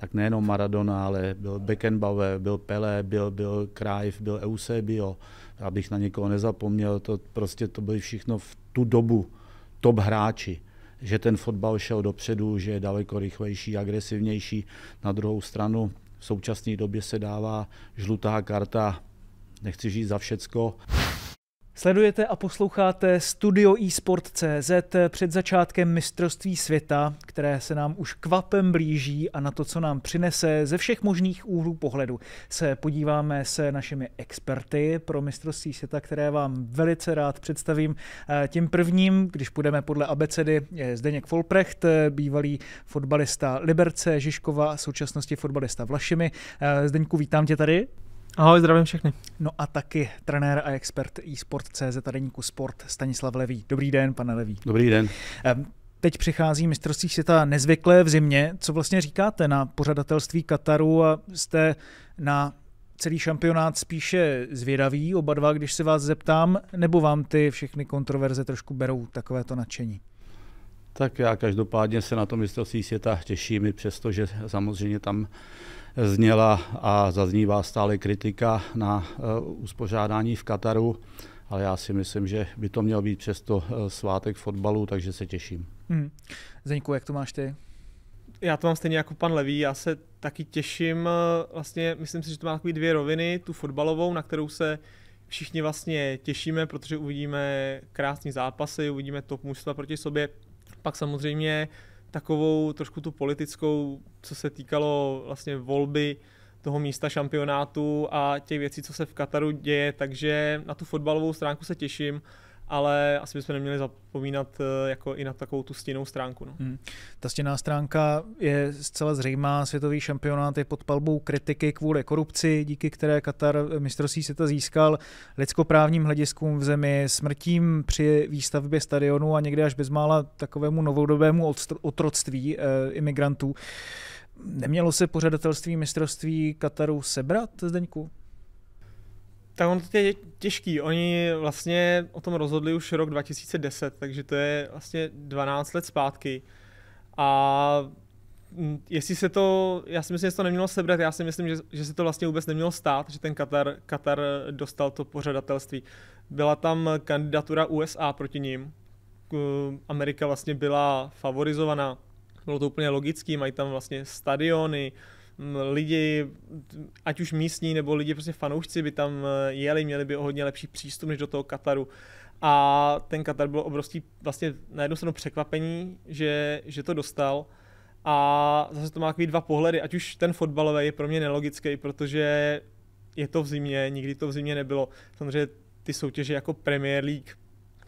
tak nejenom Maradona, ale byl Beckenbauer, byl Pele, byl, byl Krajf, byl Eusebio, abych na někoho nezapomněl, to prostě to byly všechno v tu dobu top hráči že ten fotbal šel dopředu, že je daleko rychlejší, agresivnější. Na druhou stranu v současné době se dává žlutá karta, nechci žít za všecko. Sledujete a posloucháte Studio eSport.cz před začátkem mistrovství světa, které se nám už kvapem blíží a na to, co nám přinese ze všech možných úhlů pohledu. Se podíváme se našimi experty pro mistrovství světa, které vám velice rád představím. Eh, tím prvním, když půjdeme podle abecedy, je Zdeněk Folprecht, eh, bývalý fotbalista Liberce, Žižkova a současnosti fotbalista Vlašimi. Eh, Zdeňku, vítám tě tady. Ahoj, zdravím všechny. No a taky trenér a expert eSport.cz a deníku Sport Stanislav Levý. Dobrý den, pane Levý. Dobrý den. Teď přichází mistrovství světa nezvyklé v zimě. Co vlastně říkáte na pořadatelství Kataru a jste na celý šampionát spíše zvědaví, oba dva, když se vás zeptám, nebo vám ty všechny kontroverze trošku berou takovéto nadšení? Tak já každopádně se na to mistrovství světa těším, přestože že samozřejmě tam zněla a zaznívá stále kritika na eh, uspořádání v Kataru, ale já si myslím, že by to měl být přesto eh, svátek fotbalu, takže se těším. Hmm. Zeňku, jak to máš ty? Já to mám stejně jako pan Levý, já se taky těším, eh, vlastně myslím si, že to má takový dvě roviny, tu fotbalovou, na kterou se všichni vlastně těšíme, protože uvidíme krásný zápasy, uvidíme top mužstva proti sobě, pak samozřejmě uh, takovou trošku tu politickou, co se týkalo vlastně volby toho místa šampionátu a těch věcí, co se v Kataru děje, takže na tu fotbalovou stránku se těším ale asi bychom neměli zapomínat eh, jako i na takovou tu stěnou stránku. No. Hmm. Ta stěná stránka je zcela zřejmá, světový šampionát je pod palbou kritiky kvůli korupci, díky které Katar mistrovství světa získal lidskoprávním hlediskům v zemi, smrtím při výstavbě stadionu a někde až bezmála takovému novodobému otroctví eh, imigrantů. Nemělo se pořadatelství mistrovství Kataru sebrat, Zdeňku? Tak on to je těžký. Oni vlastně o tom rozhodli už rok 2010, takže to je vlastně 12 let zpátky. A mm, jestli se to, já si myslím, že se to nemělo sebrat, já si myslím, že, že se to vlastně vůbec nemělo stát, že ten Katar, Katar dostal to pořadatelství. Byla tam kandidatura USA proti ním, Amerika vlastně byla favorizovaná, bylo to úplně logický, mají tam vlastně stadiony, uh, lidi, ať už místní nebo lidi prostě fanoušci by tam eh, jeli, měli by o hodně lepší přístup než do toho Kataru. A ten Katar byl obrovský vlastně na jednu stranu překvapení, že, že to dostal. A zase to má takový dva pohledy, ať už ten fotbalový je pro mě nelogický, protože je to v zimě, nikdy to v zimě nebylo. Samozřejmě ty soutěže jako Premier League,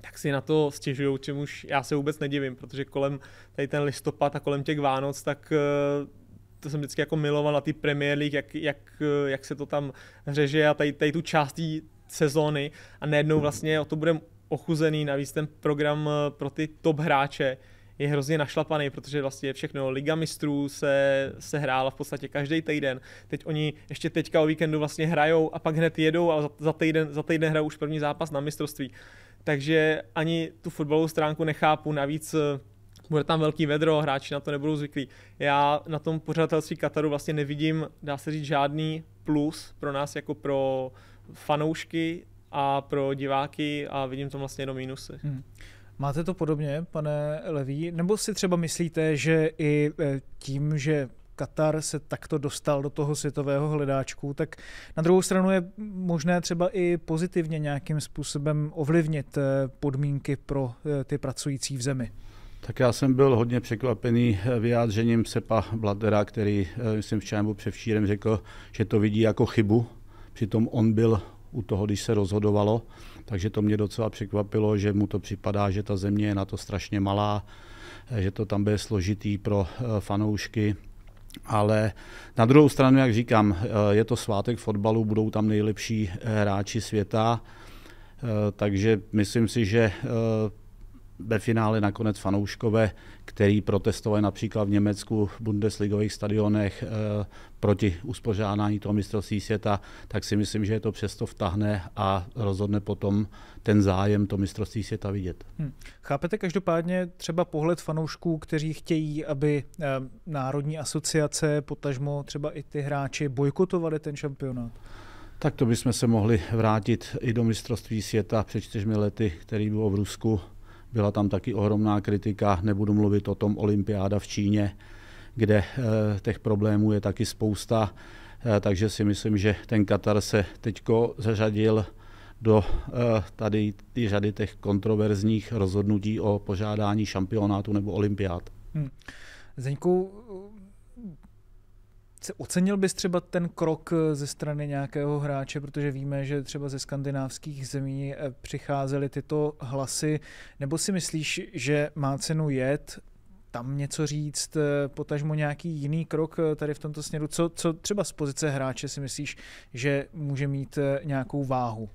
tak si na to stěžují, čemuž já se vůbec nedivím, protože kolem tady ten listopad a kolem těch Vánoc, tak eh, to jsem vždycky jako miloval na ty Premier League, jak, jak, jak se to tam řeže a tady, tady tu část té sezóny a najednou mhm. vlastně o to budeme ochuzený, navíc ten program eh, pro ty top hráče je hrozně našlapaný, protože vlastně všechno Liga mistrů se, se hrála v podstatě každý týden. Teď oni ještě teďka o víkendu vlastně hrajou a pak hned jedou a za, za týden, za týden hrajou už první zápas na mistrovství. Takže ani tu fotbalovou stránku nechápu, navíc eh, bude tam velký vedro, hráči na to nebudou zvyklí. Já na tom pořadatelství Kataru vlastně nevidím, dá se říct, žádný plus pro nás jako pro fanoušky a pro diváky a vidím tam vlastně jenom mínusy. Hmm. Máte to podobně, pane Levý? Nebo si třeba myslíte, že i e, tím, že Katar se takto dostal do toho světového hledáčku, tak na druhou stranu je možné třeba i pozitivně nějakým způsobem ovlivnit e, podmínky pro e, ty pracující v zemi. Tak já jsem byl hodně překvapený eh, vyjádřením Sepa Bladera, který, eh, myslím, včera nebo převčírem řekl, že to vidí jako chybu. Přitom on byl u toho, když se rozhodovalo, takže to mě docela překvapilo, že mu to připadá, že ta země je na to strašně malá, eh, že to tam bude složitý pro fanoušky. Ale na druhou stranu, jak říkám, je to svátek fotbalu, budou tam nejlepší hráči světa, takže myslím si, že ve finále nakonec fanouškové, který protestovali například v Německu v Bundesligových stadionech e, proti uspořádání toho mistrovství světa, tak si myslím, že je to přesto vtahne a rozhodne potom ten zájem to mistrovství světa vidět. Hmm. Chápete každopádně třeba pohled fanoušků, kteří chtějí, aby e, Národní asociace, potažmo třeba i ty hráči bojkotovali ten šampionát? Tak to bychom se mohli vrátit i do mistrovství světa před čtyřmi lety, který byl v Rusku byla tam taky ohromná kritika, nebudu mluvit o tom olympiáda v Číně, kde eh, těch problémů je taky spousta, eh, takže si myslím, že ten Katar se teď zařadil do eh, tady ty řady těch kontroverzních rozhodnutí o požádání šampionátu nebo olympiád. Hmm. Zeňku, Ocenil bys třeba ten krok eh, ze strany nějakého hráče, protože víme, že třeba ze skandinávských zemí eh, přicházely tyto hlasy, nebo si myslíš, že má cenu jet tam něco říct, eh, potažmo nějaký jiný krok tady v tomto směru? Co, co třeba z pozice hráče si myslíš, že může mít nějakou váhu?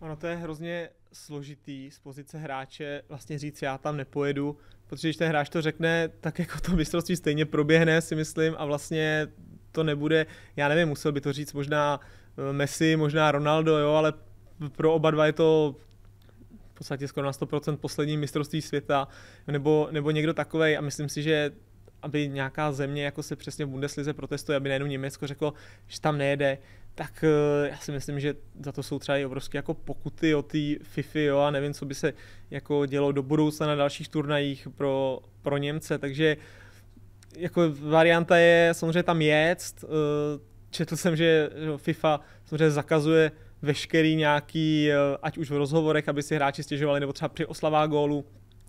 Ono to je hrozně složitý z pozice hráče vlastně říct, já tam nepojedu, protože když ten hráč to řekne, tak jako to mistrovství stejně proběhne, si myslím, a vlastně to nebude, já nevím, musel by to říct možná eh, Messi, možná Ronaldo, jo, ale pro oba dva je to v podstatě skoro na 100% poslední mistrovství světa, nebo, nebo někdo takový a myslím si, že aby nějaká země, jako se přesně v Bundeslize protestuje, aby nejenom Německo řeklo, že tam nejede, tak eh, já si myslím, že za to jsou třeba i obrovské jako pokuty o té FIFA jo, a nevím, co by se jako dělo do budoucna na dalších turnajích pro, pro Němce, takže uh, jako varianta je samozřejmě tam jet. Eh, četl jsem, že FIFA samozřejmě zakazuje veškerý nějaký, eh, ať už v rozhovorech, aby si hráči stěžovali, nebo třeba při oslavách gólu,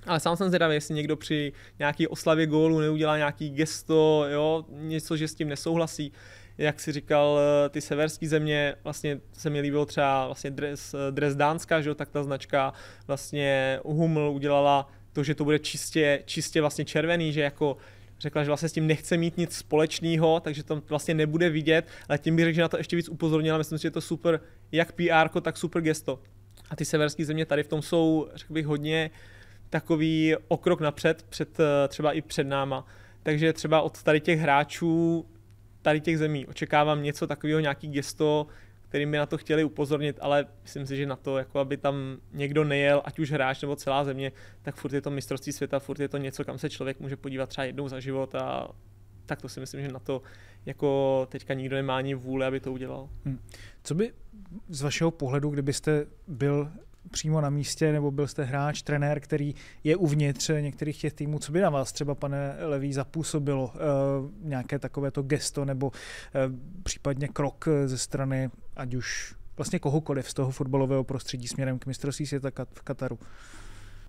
ale sám jsem zvědavý, jestli někdo při nějaké oslavě gólu neudělá nějaký gesto, jo, něco, že s tím nesouhlasí. Jak si říkal, eh, ty severské země, vlastně se mi líbilo třeba vlastně dres, dres Dánska, že jo, tak ta značka vlastně Huml udělala to, že to bude čistě, čistě vlastně červený, že jako řekla, že vlastně s tím nechce mít nic společného, takže tam vlastně nebude vidět, ale tím bych řekl, že na to ještě víc upozornila, myslím si, že je to super jak PR, tak super gesto. A ty severské země tady v tom jsou, řekl bych, hodně takový okrok napřed, před, eh, třeba i před náma. Takže třeba od tady těch hráčů, tady těch zemí očekávám něco takového, nějaký gesto, který mi na to chtěli upozornit, ale myslím si, že na to, jako aby tam někdo nejel, ať už hráč nebo celá země, tak furt je to mistrovství světa, furt je to něco, kam se člověk může podívat třeba jednou za život a tak to si myslím, že na to jako teďka nikdo nemá ani vůle, aby to udělal. Hmm. Co by z vašeho pohledu, kdybyste byl přímo na místě, nebo byl jste hráč, trenér, který je uvnitř některých těch týmů. Co by na vás třeba, pane Levý, zapůsobilo e, nějaké takovéto gesto nebo e, případně krok ze strany ať už vlastně kohokoliv z toho fotbalového prostředí směrem k mistrovství světa v Kataru?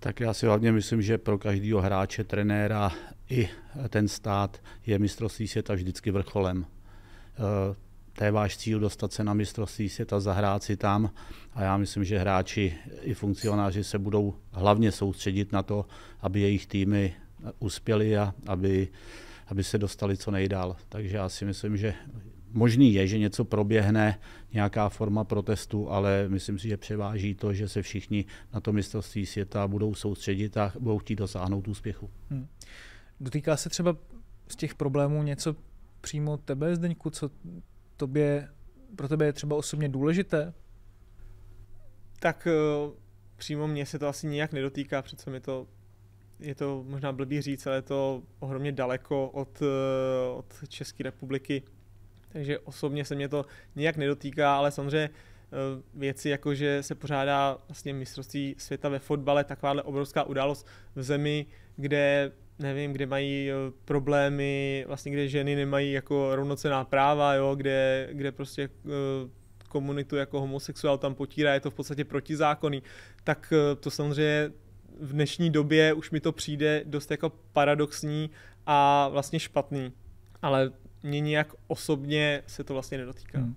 Tak já si hlavně myslím, že pro každého hráče, trenéra i ten stát je mistrovství světa vždycky vrcholem. E, to je váš cíl dostat se na mistrovství světa, zahrát si tam a já myslím, že hráči i funkcionáři se budou hlavně soustředit na to, aby jejich týmy uspěly a aby, aby se dostali co nejdál. Takže já si myslím, že možný je, že něco proběhne, nějaká forma protestu, ale myslím si, že převáží to, že se všichni na to mistrovství světa budou soustředit a budou chtít dosáhnout úspěchu. Hmm. Dotýká se třeba z těch problémů něco přímo tebe, Zdeňku, co tobě, pro tebe je třeba osobně důležité? Tak eh, přímo mě se to asi nijak nedotýká, přece mi to je to možná blbý říct, ale je to ohromně daleko od, eh, od České republiky. Takže osobně se mě to nějak nedotýká, ale samozřejmě eh, věci jako, že se pořádá vlastně mistrovství světa ve fotbale, takováhle obrovská událost v zemi, kde nevím, kde mají eh, problémy, vlastně kde ženy nemají jako rovnocená práva, jo, kde, kde prostě eh, komunitu jako homosexuál tam potírá, je to v podstatě protizákonný, tak eh, to samozřejmě v dnešní době už mi to přijde dost jako paradoxní a vlastně špatný. Ale mě nějak osobně se to vlastně nedotýká. Hmm.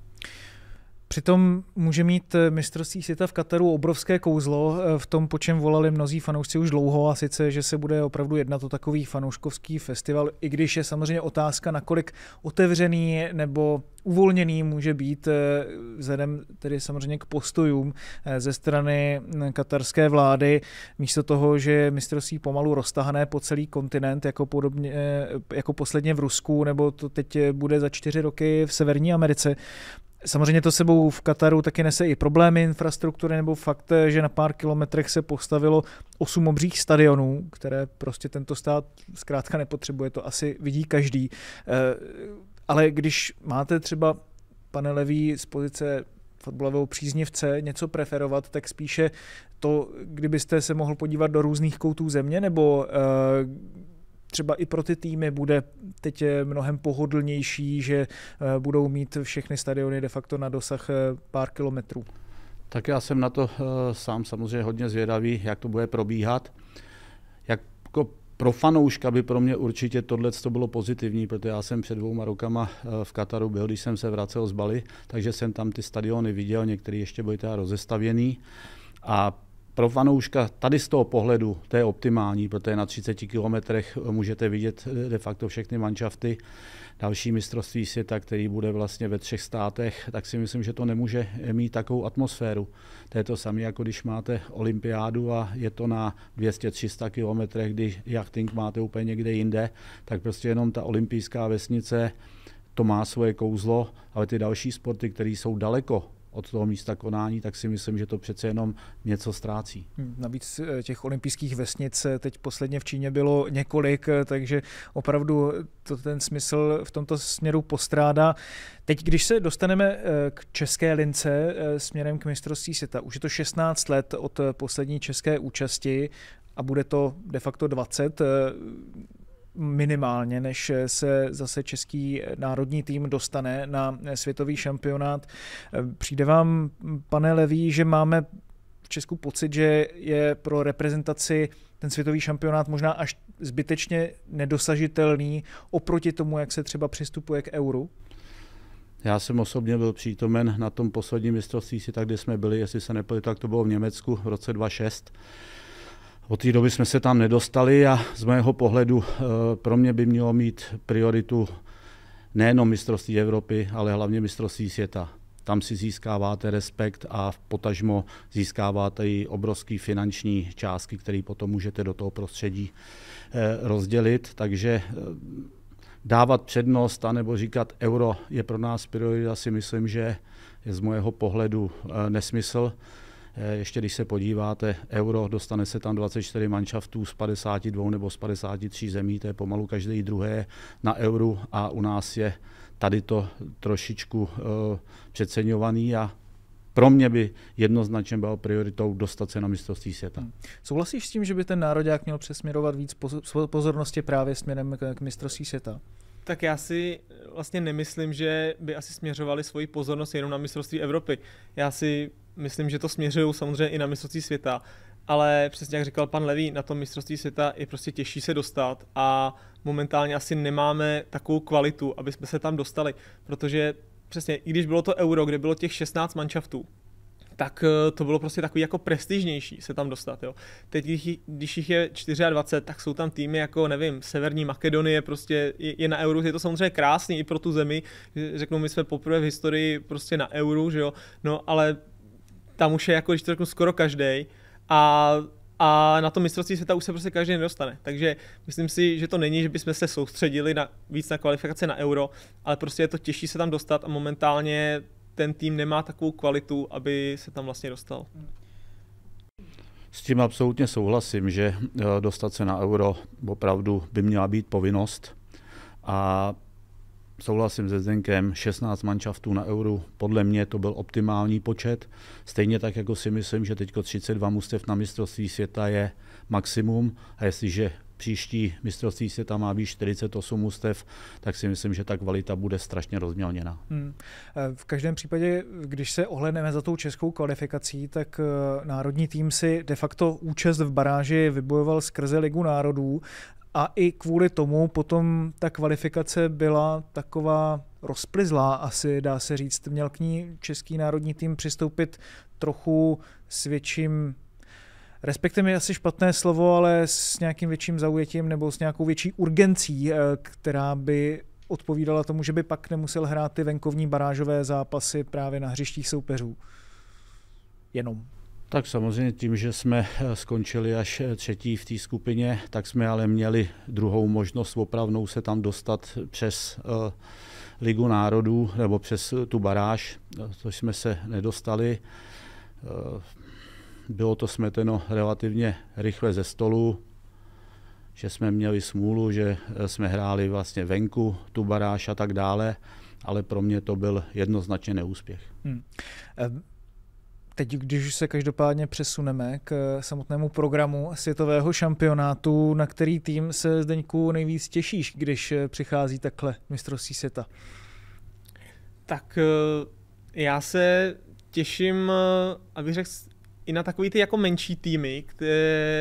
Přitom může mít eh, mistrovství světa v Kataru obrovské kouzlo eh, v tom, po čem volali mnozí fanoušci už dlouho, a sice, že se bude opravdu jednat o takový fanouškovský festival, i když je samozřejmě otázka, nakolik otevřený nebo uvolněný může být eh, vzhledem tedy samozřejmě k postojům ze strany katarské vlády, místo toho, že mistrovství pomalu roztahané po celý kontinent, jako, podobně, jako posledně v Rusku, nebo to teď bude za čtyři roky v Severní Americe, Samozřejmě to sebou v Kataru taky nese i problémy infrastruktury nebo fakt, eh, že na pár kilometrech se postavilo osm obřích stadionů, které prostě tento stát zkrátka nepotřebuje, to asi vidí každý. Eh, ale když máte třeba, pane Levý, z pozice fotbalového příznivce něco preferovat, tak spíše to, kdybyste se mohl podívat do různých koutů země, nebo eh, třeba i pro ty týmy bude teď eh, mnohem pohodlnější, že eh, budou mít všechny stadiony de facto na dosah eh, pár kilometrů? Tak já jsem na to sám samozřejmě hodně zvědavý, jak to bude probíhat. Jak jako pro fanouška by pro mě určitě tohle to bylo pozitivní, protože já jsem před dvouma rokama v Kataru byl, když jsem se vracel z Bali, takže jsem tam ty stadiony viděl, některé ještě byly teda rozestavěný. A pro fanouška tady z toho pohledu, to je optimální, protože na 30 kilometrech můžete vidět eh, de facto všechny manšafty. Další mistrovství světa, který bude vlastně ve třech státech, tak si myslím, že to nemůže eh, mít takovou atmosféru. To je to samé, jako když máte olympiádu a je to na 200-300 kilometrech, když jachting máte úplně někde jinde, tak prostě jenom ta olympijská vesnice to má svoje kouzlo, ale ty další sporty, které jsou daleko od toho místa konání, tak si myslím, že to přece jenom něco ztrácí. Hmm, navíc eh, těch olympijských vesnic eh, teď posledně v Číně bylo několik, eh, takže opravdu to ten smysl v tomto směru postrádá. Teď, když se dostaneme k české lince směrem k mistrovství světa, už je to 16 let od poslední české účasti a bude to de facto 20 minimálně, než se zase český národní tým dostane na světový šampionát. Přijde vám, pane Levý, že máme v Česku pocit, že je pro reprezentaci ten světový šampionát možná až zbytečně nedosažitelný oproti tomu, jak se třeba přistupuje k euru? Já jsem osobně byl přítomen na tom posledním mistrovství si tak, kde jsme byli, jestli se nepojde, tak to bylo v Německu v roce 2006 od té doby jsme se tam nedostali a z mého pohledu eh, pro mě by mělo mít prioritu nejenom mistrovství Evropy, ale hlavně mistrovství světa. Tam si získáváte respekt a v potažmo získáváte i obrovské finanční částky, které potom můžete do toho prostředí eh, rozdělit. Takže eh, dávat přednost, anebo říkat euro je pro nás priorita, si myslím, že je z mojeho pohledu nesmysl. Eh, ještě když se podíváte, euro, dostane se tam 24 manšaftů z 52 nebo z 53 zemí, to je pomalu každý druhé na euro a u nás je tady to trošičku eh, přeceňovaný a pro mě by jednoznačně bylo prioritou dostat se na mistrovství světa. Hmm. Souhlasíš s tím, že by ten národák měl přesměrovat víc pozornosti právě směrem k mistrovství světa? tak já si eh, vlastně nemyslím, že by asi směřovali svoji pozornost jenom na mistrovství Evropy. Já si myslím, že to směřují samozřejmě i na mistrovství světa, ale přesně jak říkal pan Levý, na tom mistrovství světa je prostě těžší se dostat a momentálně asi nemáme takovou kvalitu, aby jsme se tam dostali, protože přesně, i když bylo to euro, kde bylo těch 16 manšaftů, tak eh, to bylo prostě takový jako prestižnější se tam dostat. Jo. Teď, když jich je 24, tak jsou tam týmy jako, nevím, Severní Makedonie, prostě je, je na euru, je to samozřejmě krásný i pro tu zemi, řeknou, my jsme poprvé v historii prostě na euru, že jo, no ale tam už je jako, když to řeknu, skoro každý a a na to mistrovství světa už se prostě každý nedostane. Takže myslím si, že to není, že bychom se soustředili na, víc na kvalifikace na euro, ale prostě je to těžší se tam dostat a momentálně ten tým nemá takovou kvalitu, aby se tam vlastně dostal. S tím absolutně souhlasím, že eh, dostat se na euro opravdu by měla být povinnost. A souhlasím se Zdenkem, 16 manšaftů na euro, podle mě to byl optimální počet. Stejně tak, jako si myslím, že teď 32 mustev na mistrovství světa je maximum a jestliže příští mistrovství se tam má být 48 ústev, tak si myslím, že ta kvalita bude strašně rozmělněna. Hmm. Eh, v každém případě, když se ohledneme za tou českou kvalifikací, tak eh, národní tým si de facto účast v baráži vybojoval skrze Ligu národů a i kvůli tomu potom ta kvalifikace byla taková rozplyzlá, asi dá se říct. Měl k ní český národní tým přistoupit trochu s větším respektem je asi špatné slovo, ale s nějakým větším zaujetím nebo s nějakou větší urgencí, eh, která by odpovídala tomu, že by pak nemusel hrát ty venkovní barážové zápasy právě na hřištích soupeřů. Jenom. Tak samozřejmě tím, že jsme eh, skončili až eh, třetí v té skupině, tak jsme ale měli druhou možnost opravnou se tam dostat přes Ligu národů nebo přes tu baráž, což jsme se nedostali. Bylo to smeteno relativně rychle ze stolu, že jsme měli smůlu, že eh, jsme hráli vlastně venku tu baráž a tak dále, ale pro mě to byl jednoznačně neúspěch. Hmm. Eh, teď, když se každopádně přesuneme k eh, samotnému programu světového šampionátu, na který tým se Zdeňku nejvíc těšíš, když přichází takhle mistrovství světa? Tak já se těším, abych řekl, i na takový ty jako menší týmy,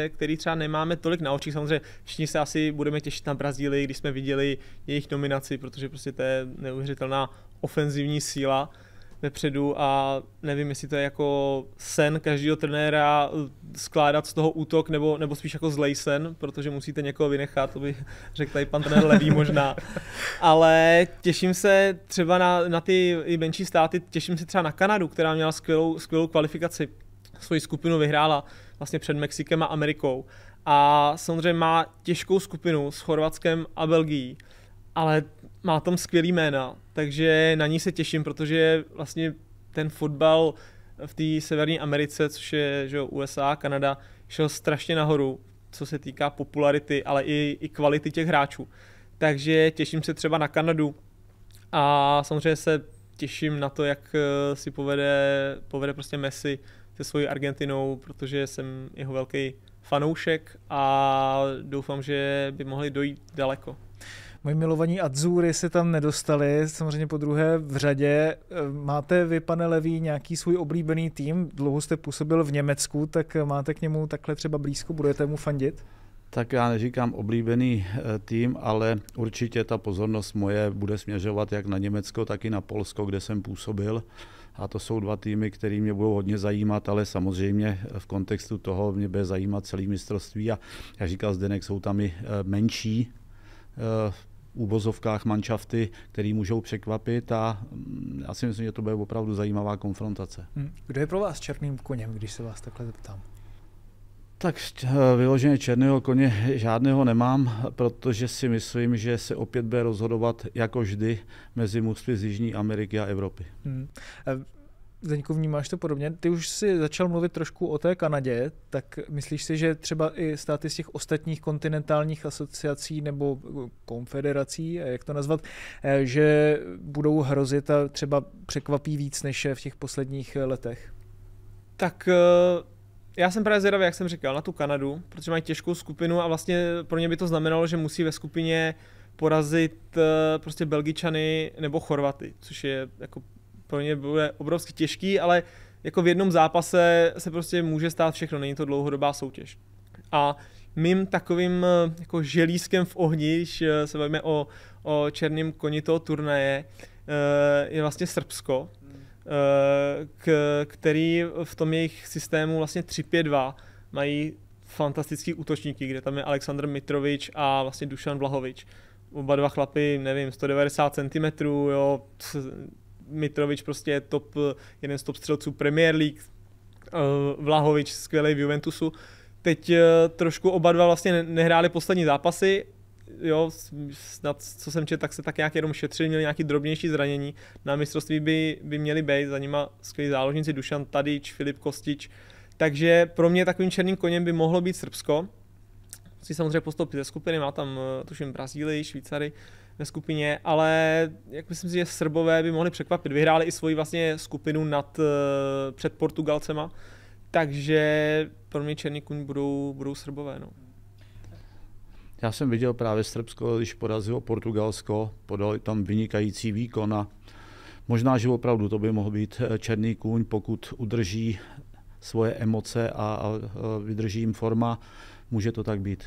který třeba nemáme tolik na očích. Samozřejmě všichni se asi budeme těšit na Brazílii, když jsme viděli jejich nominaci, protože prostě to je neuvěřitelná ofenzivní síla vepředu a nevím, jestli to je jako sen každého trenéra skládat z toho útok nebo, nebo spíš jako zlej sen, protože musíte někoho vynechat, to by řekl tady pan trenér Levý možná. Ale těším se třeba na, na ty menší státy, těším se třeba na Kanadu, která měla skvělou, skvělou kvalifikaci svoji skupinu vyhrála vlastně před Mexikem a Amerikou. A samozřejmě má těžkou skupinu s Chorvatskem a Belgií, ale má tam skvělý jména, takže na ní se těším, protože vlastně ten fotbal v té Severní Americe, což je že USA, Kanada, šel strašně nahoru, co se týká popularity, ale i, i kvality těch hráčů. Takže těším se třeba na Kanadu a samozřejmě se těším na to, jak eh, si povede, povede prostě Messi se svojí Argentinou, protože jsem jeho velký fanoušek a doufám, že by mohli dojít daleko. Moji milovaní Adzury se tam nedostali, samozřejmě po druhé v řadě. Eh, máte vy, pane Levý, nějaký svůj oblíbený tým? Dlouho jste působil v Německu, tak eh, máte k němu takhle třeba blízko, budete mu fandit? Tak já neříkám oblíbený eh, tým, ale určitě ta pozornost moje bude směřovat jak na Německo, tak i na Polsko, kde jsem působil. A to jsou dva týmy, které mě budou hodně zajímat, ale samozřejmě v kontextu toho mě bude zajímat celý mistrovství. A jak říkal Zdenek, jsou tam i eh, menší úvozovkách eh, manšafty, které můžou překvapit a mm, já si myslím, že to bude opravdu zajímavá konfrontace. Hm. Kdo je pro vás černým koněm, když se vás takhle zeptám? Tak eh, vyloženě černého koně žádného nemám, protože si myslím, že se opět bude rozhodovat jako vždy mezi mužstvy z Jižní Ameriky a Evropy. Hmm. Eh, Zdeňku, vnímáš to podobně? Ty už si začal mluvit trošku o té Kanadě, tak myslíš si, že třeba i státy z těch ostatních kontinentálních asociací nebo eh, konfederací, jak to nazvat, že budou hrozit a třeba překvapí víc než v těch posledních letech? Tak uh já jsem právě zvědavý, jak jsem říkal, na tu Kanadu, protože mají těžkou skupinu a vlastně pro ně by to znamenalo, že musí ve skupině porazit eh, prostě Belgičany nebo Chorvaty, což je jako pro ně bude obrovsky těžký, ale jako v jednom zápase se prostě může stát všechno, není to dlouhodobá soutěž. A mým takovým eh, jako želízkem v ohni, když eh, se bavíme o, o černém koni toho turnaje, je vlastně Srbsko, Eh, k, který v tom jejich systému vlastně 3-5-2 mají fantastický útočníky, kde tam je Aleksandr Mitrovič a vlastně Dušan Vlahovič. Oba dva chlapy, nevím, 190 cm, jo, Mitrovič prostě je top, jeden z top střelců Premier League, eh, Vlahovič skvělý v Juventusu. Teď eh, trošku oba dva vlastně nehráli poslední zápasy jo, snad co jsem četl, tak se tak nějak jenom šetřili, měli nějaký drobnější zranění. Na mistrovství by, by měli být, za nima skvělí záložníci Dušan Tadič, Filip Kostič. Takže pro mě takovým černým koněm by mohlo být Srbsko. Musí samozřejmě postoupit ze skupiny, má tam eh, tuším Brazílii, Švýcary ve skupině, ale jak myslím si, že Srbové by mohli překvapit. Vyhráli i svoji vlastně skupinu nad, eh, před Portugalcema, takže pro mě černý kuň budou, budou Srbové. No. Já jsem viděl právě Srbsko, když porazilo Portugalsko, podali tam vynikající výkon a možná, že opravdu to by mohl být eh, černý kůň, pokud udrží svoje emoce a, vydrží jim forma, může to tak být.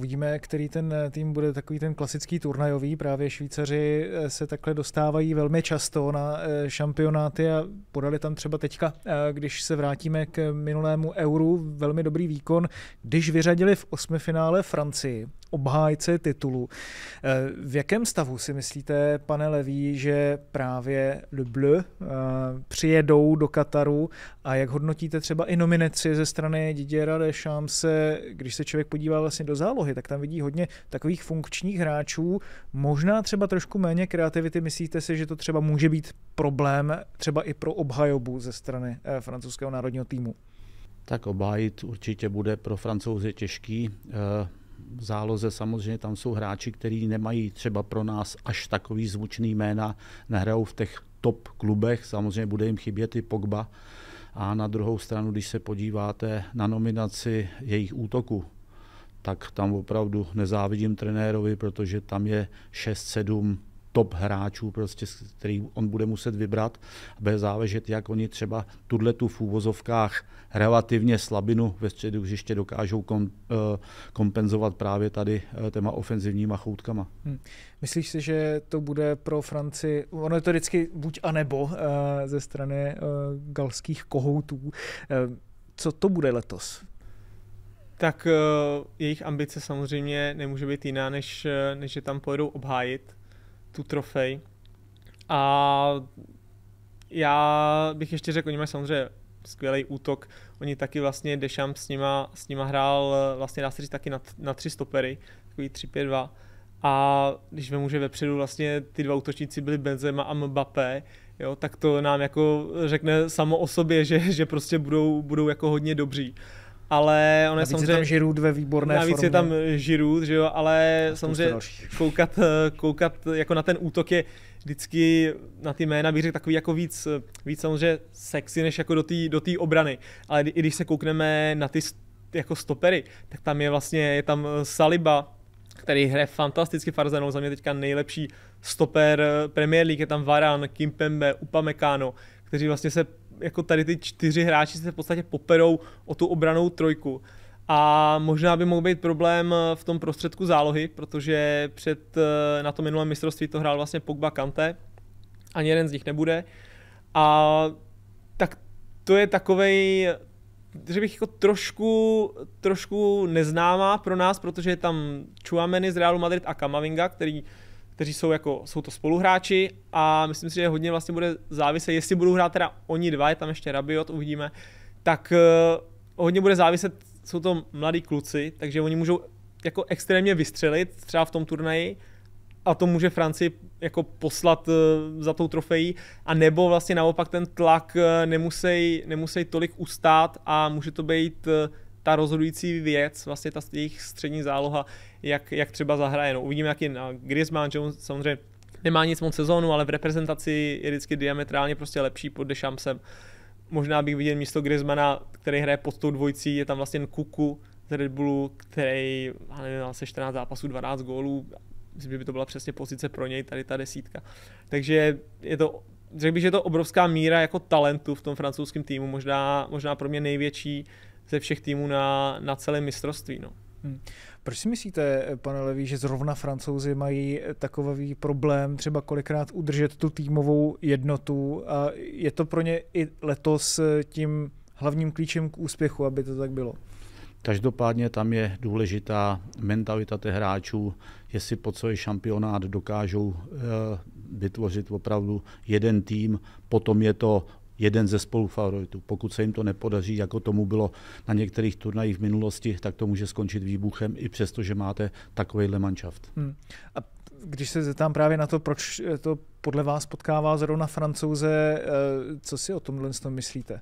Uvidíme, který ten tým bude takový ten klasický turnajový. Právě Švýcaři eh, se takhle dostávají velmi často na eh, šampionáty a podali tam třeba teďka, eh, když se vrátíme k minulému euru, velmi dobrý výkon, když vyřadili v osmi finále Francii, obhájce titulu. V jakém stavu si myslíte, pane Leví, že právě Le Bleu přijedou do Kataru a jak hodnotíte třeba i nominaci ze strany Didiera Deschampse, když se člověk podívá vlastně do zálohy zálohy, tak tam vidí hodně takových funkčních hráčů, možná třeba trošku méně kreativity. Myslíte si, že to třeba může být problém třeba i pro obhajobu ze strany eh, francouzského národního týmu? Tak obhájit určitě bude pro francouze těžký. Eh, v záloze samozřejmě tam jsou hráči, kteří nemají třeba pro nás až takový zvučný jména, nehrajou v těch top klubech, samozřejmě bude jim chybět i Pogba. A na druhou stranu, když se podíváte na nominaci jejich útoku, tak tam opravdu nezávidím trenérovi, protože tam je 6-7 top hráčů, prostě, který on bude muset vybrat, bude záležet, jak oni třeba tuhle tu v úvozovkách relativně slabinu ve středu hřiště dokážou kom, eh, kompenzovat právě tady eh, těma ofenzivníma choutkama. Hmm. Myslíš si, že to bude pro Franci, ono je to vždycky buď a nebo eh, ze strany galských kohoutů, co to bude letos? tak eh, jejich ambice samozřejmě nemůže být jiná, než, eh, než že tam pojedou obhájit tu trofej. A já bych ještě řekl, oni mají samozřejmě skvělý útok, oni taky vlastně Deschamps s nima, s nima hrál eh, vlastně dá se říct taky na, na tři stopery, takový 3-5-2. A když vemu, že vepředu vlastně ty dva útočníci byli Benzema a Mbappé, jo, tak to nám jako řekne samo o sobě, že, že prostě budou, budou jako hodně dobří ale on je samozřejmě... je tam ve výborné Navíc formě. je tam eh, Žirud, že jo, ale samozřejmě koukat, eh, koukat eh, jako na ten útok je vždycky na ty jména bych řekl takový jako víc, víc samozřejmě sexy než jako do té do tý obrany. Ale i když se koukneme na ty jako stopery, tak tam je vlastně, je tam Saliba, který hraje fantasticky Farzanou, za mě teďka nejlepší stoper Premier League, je tam Varan, Kimpembe, Upamecano, kteří vlastně se jako tady ty čtyři hráči se v podstatě poperou o tu obranou trojku. A možná by mohl být problém eh, v tom prostředku zálohy, protože před, eh, na to minulém mistrovství to hrál vlastně Pogba Kante, ani jeden z nich nebude. A tak to je takovej, že bych jako trošku, trošku neznámá pro nás, protože je tam Chuameni z Realu Madrid a Kamavinga, který kteří jsou jako, jsou to spoluhráči a myslím si, že hodně vlastně bude záviset, jestli budou hrát teda oni dva, je tam ještě Rabiot, uvidíme, tak uh, hodně bude záviset, jsou to mladí kluci, takže oni můžou jako extrémně vystřelit třeba v tom turnaji a to může Francii jako poslat uh, za tou trofejí a nebo vlastně naopak ten tlak uh, eh, nemusí tolik ustát a může to být uh, ta rozhodující věc, vlastně ta jejich střední záloha, jak, jak třeba zahraje. No, uvidíme, jak je na Griezmann, Jones samozřejmě nemá nic moc sezónu, ale v reprezentaci je vždycky diametrálně prostě lepší pod Dešamsem. Možná bych viděl místo Griezmana, který hraje pod tou dvojcí, je tam vlastně Kuku z Red Bullu, který nevím, se 14 zápasů, 12 gólů, myslím, že by to byla přesně pozice pro něj, tady ta desítka. Takže je to, řekl bych, že je to obrovská míra jako talentu v tom francouzském týmu, možná, možná pro mě největší, ze všech týmů na, na celé mistrovství. No. Hmm. Proč si myslíte, eh, pane Levý, že zrovna francouzi mají eh, takový problém třeba kolikrát udržet tu týmovou jednotu a je to pro ně i letos eh, tím hlavním klíčem k úspěchu, aby to tak bylo? Každopádně tam je důležitá mentalita těch hráčů, jestli po celý šampionát dokážou vytvořit opravdu jeden tým, potom je to jeden ze spolufavoritů. Pokud se jim to nepodaří, jako tomu bylo na některých turnajích v minulosti, tak to může skončit výbuchem, i přesto, že máte takovýhle manšaft. Hmm. A když se zeptám právě na to, proč to podle vás potkává zrovna francouze, eh, co si o tomhle myslíte?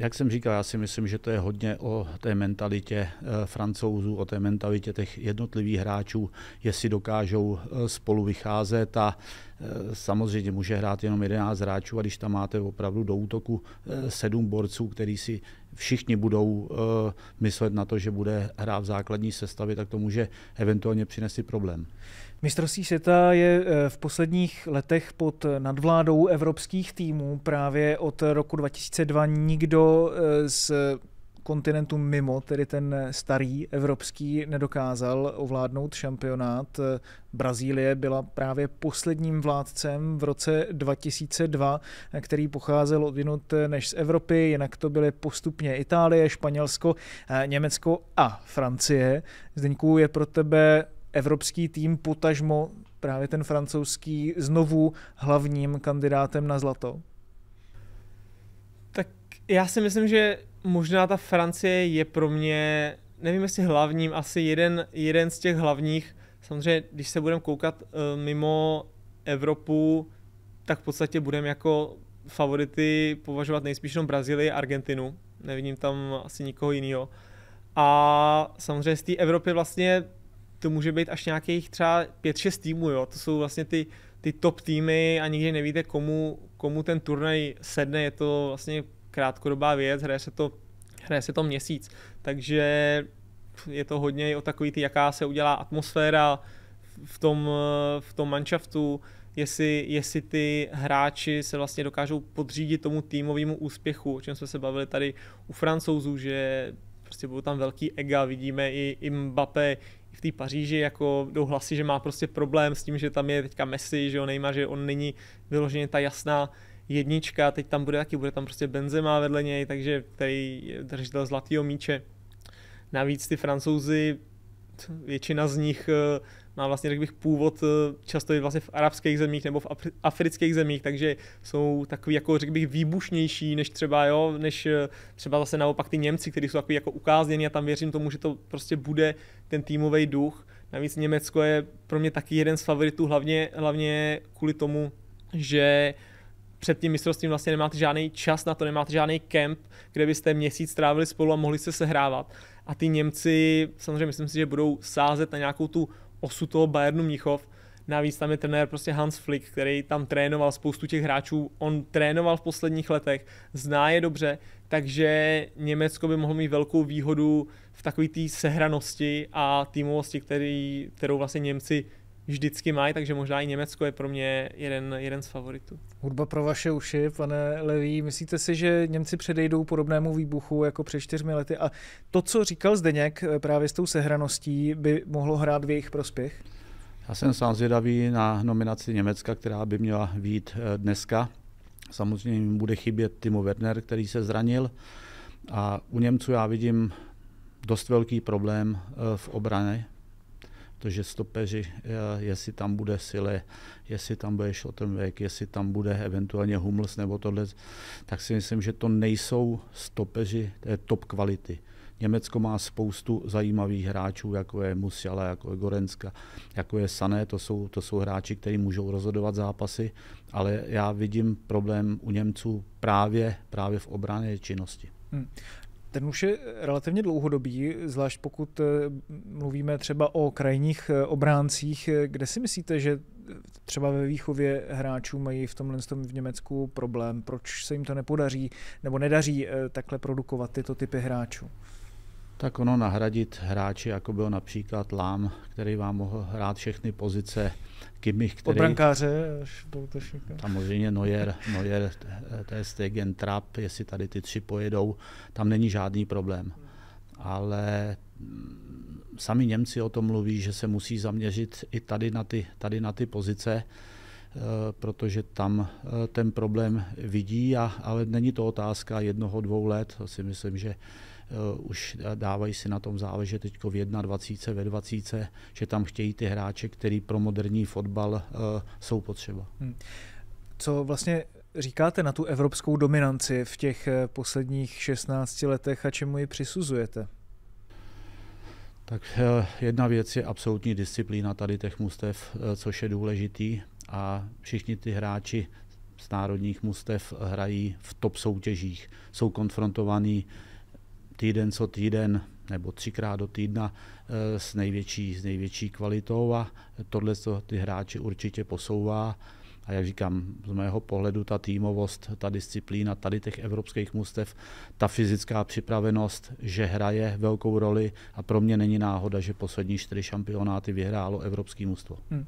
Jak jsem říkal, já si myslím, že to je hodně o té mentalitě eh, francouzů, o té mentalitě těch jednotlivých hráčů, jestli dokážou eh, spolu vycházet a eh, samozřejmě může hrát jenom 11 hráčů a když tam máte opravdu do útoku sedm borců, který si všichni budou eh, myslet na to, že bude hrát v základní sestavě, tak to může eventuálně přinést i problém. Mistrovství světa je eh, v posledních letech pod nadvládou evropských týmů. Právě od roku 2002 nikdo eh, z kontinentu mimo, tedy ten starý evropský, nedokázal ovládnout šampionát. Brazílie byla právě posledním vládcem v roce 2002, který pocházel od jinut než z Evropy, jinak to byly postupně Itálie, Španělsko, eh, Německo a Francie. Zdeňku, je pro tebe evropský tým potažmo právě ten francouzský znovu hlavním kandidátem na zlato? Tak já si myslím, že možná ta Francie je pro mě, nevím jestli hlavním, asi jeden, jeden z těch hlavních. Samozřejmě, když se budeme koukat eh, mimo Evropu, tak v podstatě budeme jako favority považovat nejspíš jenom Brazílii a Argentinu. Nevidím tam asi nikoho jiného. A samozřejmě z té Evropy vlastně to může být až nějakých třeba 5-6 týmů, jo. To jsou vlastně ty, ty top týmy a nikdy nevíte, komu, komu ten turnaj sedne. Je to vlastně krátkodobá věc, hraje se to, hraje se to měsíc, takže je to hodně o takový ty, jaká se udělá atmosféra v tom, v tom manšaftu, jestli, jestli ty hráči se vlastně dokážou podřídit tomu týmovému úspěchu, o čem jsme se bavili tady u francouzů, že prostě budou tam velký ega, vidíme i, i Mbappé v té Paříži, jako jdou hlasy, že má prostě problém s tím, že tam je teďka Messi, že on Neymar, že on není vyloženě ta jasná, jednička, teď tam bude taky bude tam prostě Benzema vedle něj, takže tady je držitel zlatého míče. Navíc ty francouzi, většina z nich eh, má vlastně, řekl bych, původ eh, často je vlastně v arabských zemích nebo v afrických zemích, takže jsou takový jako, řekl bych, výbušnější než třeba, jo, než eh, třeba zase naopak ty Němci, kteří jsou takový jako ukázněni a tam věřím tomu, že to prostě bude ten týmový duch. Navíc Německo je pro mě taky jeden z favoritů, hlavně, hlavně kvůli tomu, že uh, před tím mistrovstvím vlastně nemáte žádný čas na to, nemáte žádný kemp, kde byste měsíc strávili spolu a mohli se sehrávat. A ty Němci, samozřejmě myslím si, že budou sázet na nějakou tu osu toho Bayernu Mnichov, Navíc tam je trenér prostě Hans Flick, který tam trénoval spoustu těch hráčů. On trénoval v posledních letech, zná je dobře, takže Německo by mohlo mít velkou výhodu v takové té sehranosti a týmovosti, který, kterou vlastně Němci vždycky mají, takže možná i Německo je pro mě jeden, jeden z favoritů. Hudba pro vaše uši, pane Levý. Myslíte si, že Němci předejdou podobnému výbuchu jako před čtyřmi lety? A to, co říkal Zdeněk eh, právě s tou sehraností, by mohlo hrát v jejich prospěch? Já jsem sám zvědavý na nominaci Německa, která by měla být eh, dneska. Samozřejmě jim bude chybět Timo Werner, který se zranil. A u Němců já vidím dost velký problém eh, v obraně, protože stopeři, eh, jestli tam bude sile, jestli tam bude Schottenweg, jestli tam bude eventuálně Hummels nebo tohle, tak si myslím, že to nejsou stopeři té top kvality. Německo má spoustu zajímavých hráčů, jako je Musiala, jako je Gorenska, jako je Sané, to jsou, to jsou hráči, kteří můžou rozhodovat zápasy, ale já vidím problém u Němců právě, právě v obrané činnosti. Hmm ten už je relativně dlouhodobý, zvlášť pokud eh, mluvíme třeba o krajních eh, obráncích. Kde si myslíte, že eh, třeba ve výchově hráčů mají v tomhle v Německu problém? Proč se jim to nepodaří nebo nedaří takhle produkovat tyto typy hráčů? tak ono nahradit hráče, jako byl například Lám, který vám mohl hrát všechny pozice, Kimmich, který... Od až po útočníka. Samozřejmě Neuer, Neuer, Stegen, Trapp, jestli tady ty tři pojedou, tam není žádný problém. Ale mm, sami Němci o tom mluví, že se musí zaměřit i tady na ty, tady na ty pozice, eh, protože tam eh, ten problém vidí, a, ale není to otázka jednoho, dvou let. To si myslím, že Eh, už dávají si na tom záležet teď v 21, ve 20, že tam chtějí ty hráče, který pro moderní fotbal eh, jsou potřeba. Hmm. Co vlastně říkáte na tu evropskou dominanci v těch eh, posledních 16 letech a čemu ji přisuzujete? Tak jedna věc je absolutní disciplína tady těch mustev, což je důležitý a všichni ty hráči z národních mustev hrají v top soutěžích. Jsou konfrontovaní týden co týden nebo třikrát do týdna eh, s největší, s největší kvalitou a tohle to ty hráči určitě posouvá. A jak říkám, z mého pohledu ta týmovost, ta disciplína tady těch evropských mustev, ta fyzická připravenost, že hraje velkou roli a pro mě není náhoda, že poslední čtyři šampionáty vyhrálo evropský mužstvo. Hmm.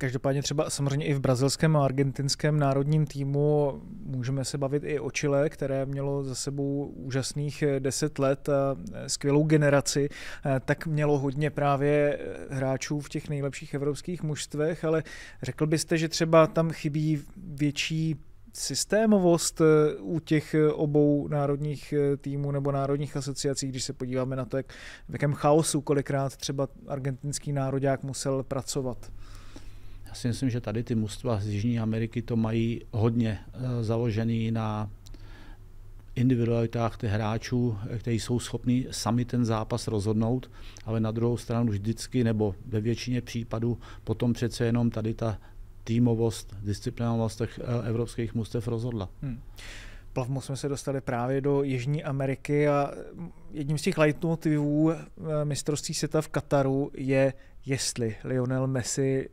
Každopádně třeba samozřejmě i v brazilském a argentinském národním týmu můžeme se bavit i o Chile, které mělo za sebou úžasných 10 eh, let a eh, skvělou generaci, eh, tak mělo hodně právě hráčů v těch nejlepších evropských mužstvech, ale řekl byste, že třeba tam chybí větší systémovost u těch obou národních týmů nebo národních asociací, když se podíváme na to, jak, v jakém chaosu kolikrát třeba argentinský národák musel pracovat? Já si myslím, že tady ty mužstva z Jižní Ameriky to mají hodně eh, založený na individualitách těch hráčů, eh, kteří jsou schopni sami ten zápas rozhodnout, ale na druhou stranu vždycky nebo ve většině případů potom přece jenom tady ta týmovost, disciplinovost těch eh, evropských mužstev rozhodla. Hmm. Plavmo jsme se dostali právě do Jižní Ameriky a jedním z těch leitmotivů mistrovství světa v Kataru je, jestli Lionel Messi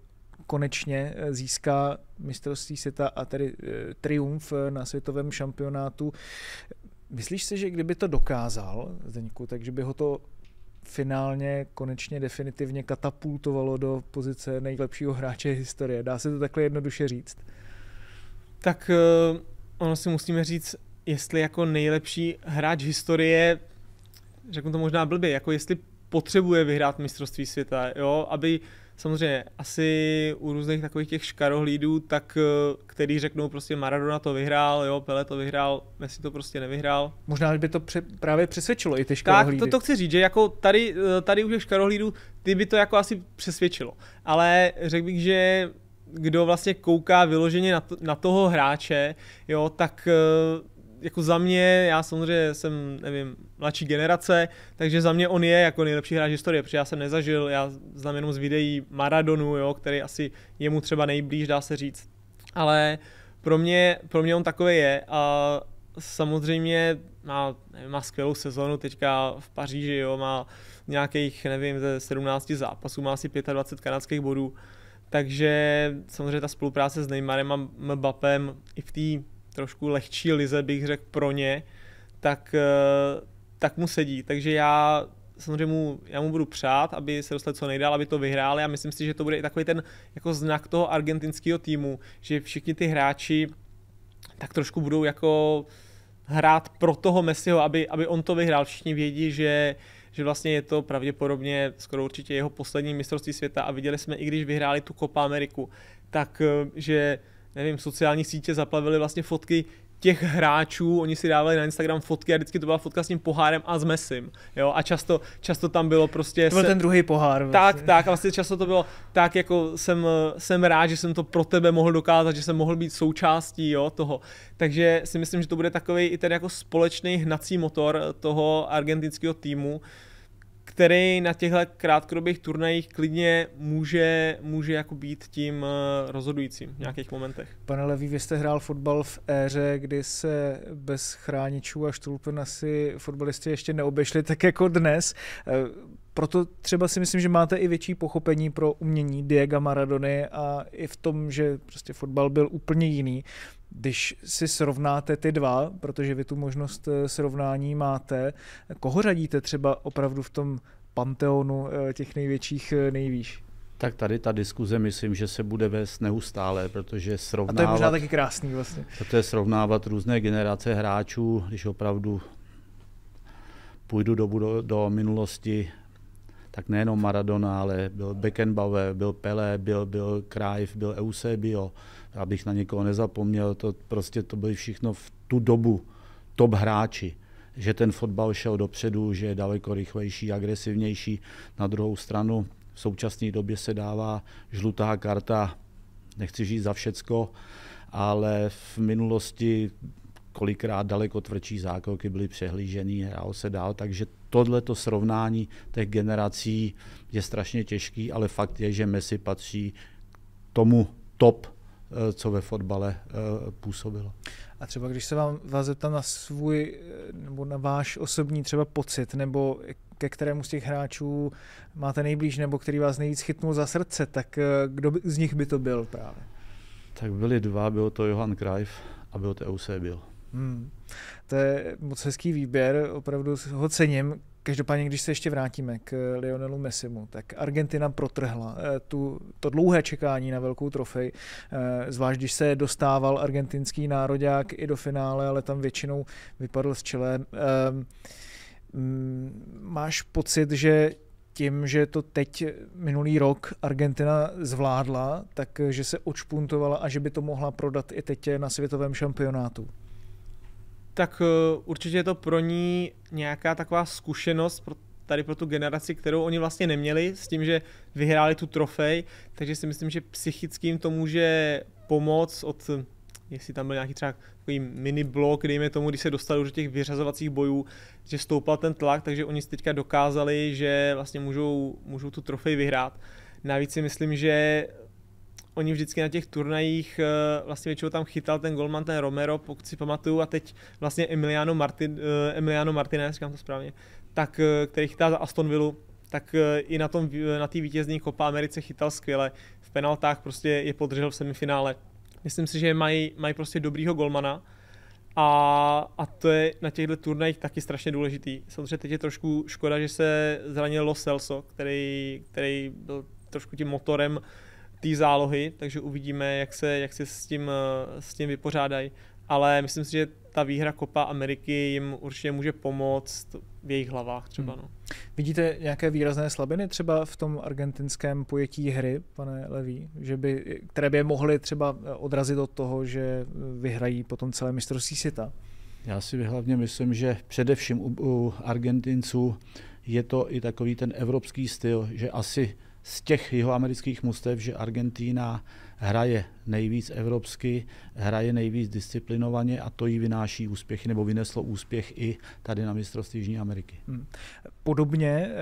konečně eh, získá mistrovství světa a tedy eh, triumf eh, na světovém šampionátu. Myslíš si, že kdyby to dokázal, Zdeňku, takže by ho to finálně, konečně, definitivně katapultovalo do pozice nejlepšího hráče historie. Dá se to takhle jednoduše říct? Tak ono si musíme říct, jestli jako nejlepší hráč historie, řeknu to možná blbě, jako jestli potřebuje vyhrát mistrovství světa, jo, aby samozřejmě asi u různých takových těch škarohlídů, tak eh, který řeknou prostě Maradona to vyhrál, jo, Pele to vyhrál, Messi to prostě nevyhrál. Možná by to pře- právě přesvědčilo i ty škarohlídy. Tak to, to chci říct, že jako tady, eh, tady už je škarohlídů, ty by to jako asi přesvědčilo. Ale řekl bych, že kdo vlastně kouká vyloženě na, to, na toho hráče, jo, tak eh, jako za mě, já samozřejmě jsem, nevím, mladší generace, takže za mě on je jako nejlepší hráč historie, protože já jsem nezažil, já znám jenom z videí Maradonu, jo, který asi jemu třeba nejblíž, dá se říct. Ale pro mě, pro mě on takový je a samozřejmě má, nevím, má skvělou sezonu teďka v Paříži, jo, má nějakých, nevím, ze 17 zápasů, má asi 25 kanadských bodů, takže samozřejmě ta spolupráce s Neymarem a Mbappem i v té trošku lehčí lize, bych řekl, pro ně, tak, eh, tak mu sedí. Takže já samozřejmě mu, já mu budu přát, aby se dostal co nejdál, aby to vyhrál. já myslím si, že to bude i takový ten jako znak toho argentinského týmu, že všichni ty hráči tak trošku budou jako hrát pro toho Messiho, aby, aby on to vyhrál. Všichni vědí, že, že vlastně je to pravděpodobně skoro určitě jeho poslední mistrovství světa a viděli jsme, i když vyhráli tu Copa Ameriku, tak eh, že nevím, sociální sítě zaplavily vlastně fotky těch hráčů, oni si dávali na Instagram fotky a vždycky to byla fotka s tím pohárem a s mesím, jo, a často, často tam bylo prostě... To byl se... ten druhý pohár. Vlastně. Tak, tak, a vlastně často to bylo tak, jako jsem, jsem rád, že jsem to pro tebe mohl dokázat, že jsem mohl být součástí, jo, toho. Takže si myslím, že to bude takový i ten jako společný hnací motor toho argentinského týmu, který na těchto krátkodobých turnajích klidně může, může jako být tím eh, rozhodujícím v nějakých momentech. Pane Levý, vy jste hrál fotbal v éře, kdy se bez chráničů a štulpen asi fotbalisti ještě neobešli tak jako dnes. Eh, proto třeba si myslím, že máte i větší pochopení pro umění Diego Maradony a i v tom, že prostě fotbal byl úplně jiný. Když si srovnáte ty dva, protože vy tu možnost eh, srovnání máte, koho řadíte třeba opravdu v tom panteonu eh, těch největších eh, nejvýš? Tak tady ta diskuze myslím, že se bude vést neustále, protože srovnávat... A to je možná taky krásný vlastně. Protože srovnávat různé generace hráčů, když opravdu půjdu do, do, do minulosti, tak nejenom Maradona, ale byl Beckenbauer, byl Pelé, byl, byl Cruyff, byl Eusebio, abych na někoho nezapomněl, to prostě to byly všechno v tu dobu top hráči že ten fotbal šel dopředu, že je daleko rychlejší, agresivnější. Na druhou stranu v současné době se dává žlutá karta, nechci žít za všecko, ale v minulosti kolikrát daleko tvrdší zákroky byly přehlížený, hrál se dál, takže to srovnání těch generací je strašně těžký, ale fakt je, že Messi patří tomu top Eh, co ve fotbale eh, působilo. A třeba když se vám vás zeptám na svůj eh, nebo na váš osobní třeba pocit, nebo ke kterému z těch hráčů máte nejblíž, nebo který vás nejvíc chytnul za srdce, tak kdo z nich by to byl právě? Tak byli dva, byl to Johan Krajf a byl to Eusebio. Hmm. To je moc hezký výběr, opravdu ho cením. Každopádně, když se ještě vrátíme k eh, Lionelu Messimu, tak Argentina protrhla eh, tu, to dlouhé čekání na velkou trofej, eh, zvlášť když se dostával argentinský nároďák i do finále, ale tam většinou vypadl z čele. Ehm, mm, máš pocit, že tím, že to teď minulý rok Argentina zvládla, takže se očpuntovala a že by to mohla prodat i teď na světovém šampionátu? tak eh, určitě je to pro ní nějaká taková zkušenost pro, tady pro tu generaci, kterou oni vlastně neměli s tím, že vyhráli tu trofej, takže si myslím, že psychickým to může pomoct od jestli tam byl nějaký třeba takový mini blok, dejme tomu, když se dostali do těch vyřazovacích bojů, že stoupal ten tlak, takže oni si teďka dokázali, že vlastně můžou, můžou tu trofej vyhrát. Navíc si myslím, že oni vždycky na těch turnajích eh, vlastně většinou tam chytal ten golman, ten Romero, pokud si pamatuju, a teď vlastně Emiliano, Martin, eh, Emiliano Martinez, říkám to správně, tak, eh, který chytá za Aston Villa, tak i na tom na vítězní Copa Americe chytal skvěle. V penaltách prostě je podržel v semifinále. Myslím si, že mají, mají prostě dobrýho golmana, a, a to je na těchto turnajích taky strašně důležitý. Samozřejmě teď je trošku škoda, že se zranil Los Celso, který, který byl trošku tím motorem té zálohy, takže uvidíme, jak se, jak se s, tím, eh, s tím vypořádají. Ale myslím si, že ta výhra Kopa Ameriky jim určitě může pomoct v jejich hlavách třeba. Hmm. No. Vidíte nějaké výrazné slabiny třeba v tom argentinském pojetí hry, pane Levý, že by, které by je mohly třeba eh, odrazit od toho, že eh, vyhrají potom celé mistrovství světa? Já si hlavně myslím, že především u, u Argentinců je to i takový ten evropský styl, že asi z těch jihoamerických mustev, že Argentína hraje nejvíc evropsky, hraje nejvíc disciplinovaně a to jí vynáší úspěchy, nebo vyneslo úspěch i tady na mistrovství Jižní Ameriky. Hmm. Podobně eh,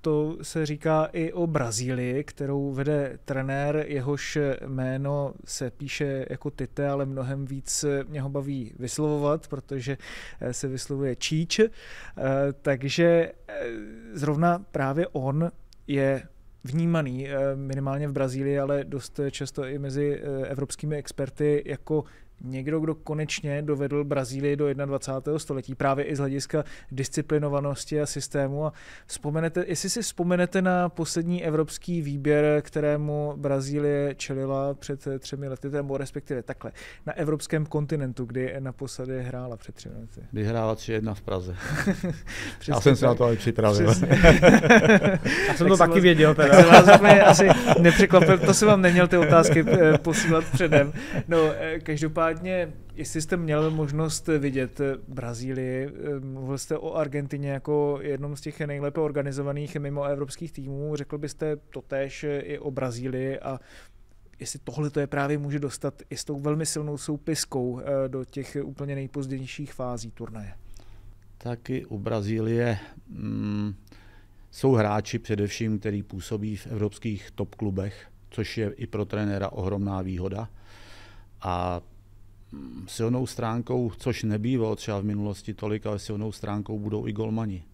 to se říká i o Brazílii, kterou vede trenér, jehož jméno se píše jako Tite, ale mnohem víc mě ho baví vyslovovat, protože eh, se vyslovuje Číč. Eh, takže zrovna právě on je vnímaný eh, minimálně v Brazílii, ale dost eh, často i mezi eh, evropskými experty jako někdo, kdo konečně dovedl Brazílii do 21. století, právě i z hlediska disciplinovanosti a systému. A vzpomenete, jestli si vzpomenete na poslední evropský výběr, kterému Brazílie čelila před třemi lety, nebo respektive takhle, na evropském kontinentu, kdy naposledy hrála před třemi lety. Vyhrála tři jedna v Praze. Přesně, Já jsem se na to ale připravil. Já jsem to taky vás, věděl. Teda. Tak se vás asi nepřekvapil, to jsem vám neměl ty otázky eh, posílat předem. No, eh, každopádně Každopádně, jestli jste měl možnost vidět eh, Brazílii, eh, mluvil jste o Argentině jako jednom z těch nejlépe organizovaných mimo evropských týmů, řekl byste to též eh, i o Brazílii a jestli tohle to je právě může dostat i s tou velmi silnou soupiskou do těch úplně nejpozdějších fází turnaje. Taky u Brazílie mm, jsou hráči především, který působí v evropských top klubech, což je i pro trenéra ohromná výhoda. A silnou stránkou, což nebývalo třeba v minulosti tolik, ale silnou stránkou budou i golmani.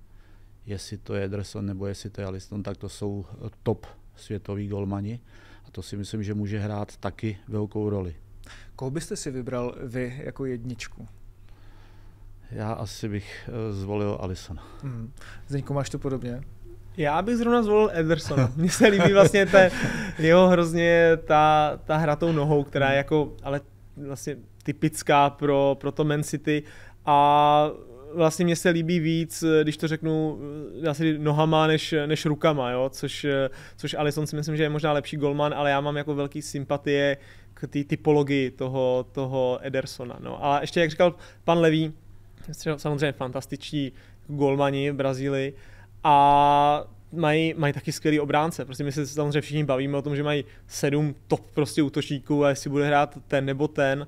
Jestli to je Ederson nebo jestli to je Aliston, tak to jsou eh, top světoví golmani. A to si myslím, že může hrát taky velkou roli. Koho byste si vybral vy jako jedničku? Já asi bych eh, zvolil Alisona. Hmm. Zdeňko, máš to podobně? Já bych zrovna zvolil Edersona. Mně se líbí vlastně ta, jeho hrozně ta, ta hra tou nohou, která je hmm. jako, ale vlastně typická pro, pro to Man City a vlastně mě se líbí víc, když to řeknu eh, asi nohama než, než rukama, jo? Což, eh, což Alison si myslím, že je možná lepší golman, ale já mám jako velký sympatie k té typologii toho, toho Edersona. No. A ještě, jak říkal pan Levý, samozřejmě fantastičtí golmani v Brazílii a mají, mají taky skvělý obránce. Prostě my se samozřejmě všichni bavíme o tom, že mají sedm top prostě útočníků a jestli bude hrát ten nebo ten, uh,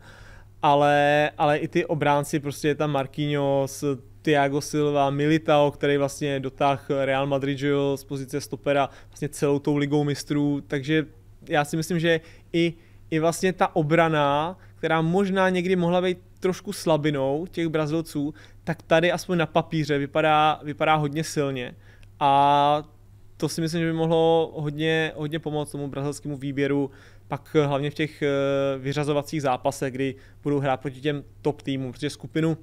ale, ale i ty obránci, prostě je tam Marquinhos, Thiago Silva, Militao, který vlastně dotáh Real Madrid z pozice stopera vlastně celou tou ligou mistrů, takže já si myslím, že i, i vlastně ta obrana, která možná někdy mohla být trošku slabinou těch Brazilců, tak tady aspoň na papíře vypadá, vypadá hodně silně. A to si myslím, že by mohlo hodně, hodně pomoct tomu brazilskému výběru pak eh, hlavně v těch eh, vyřazovacích zápasech, kdy budou hrát proti těm top týmům, protože skupinu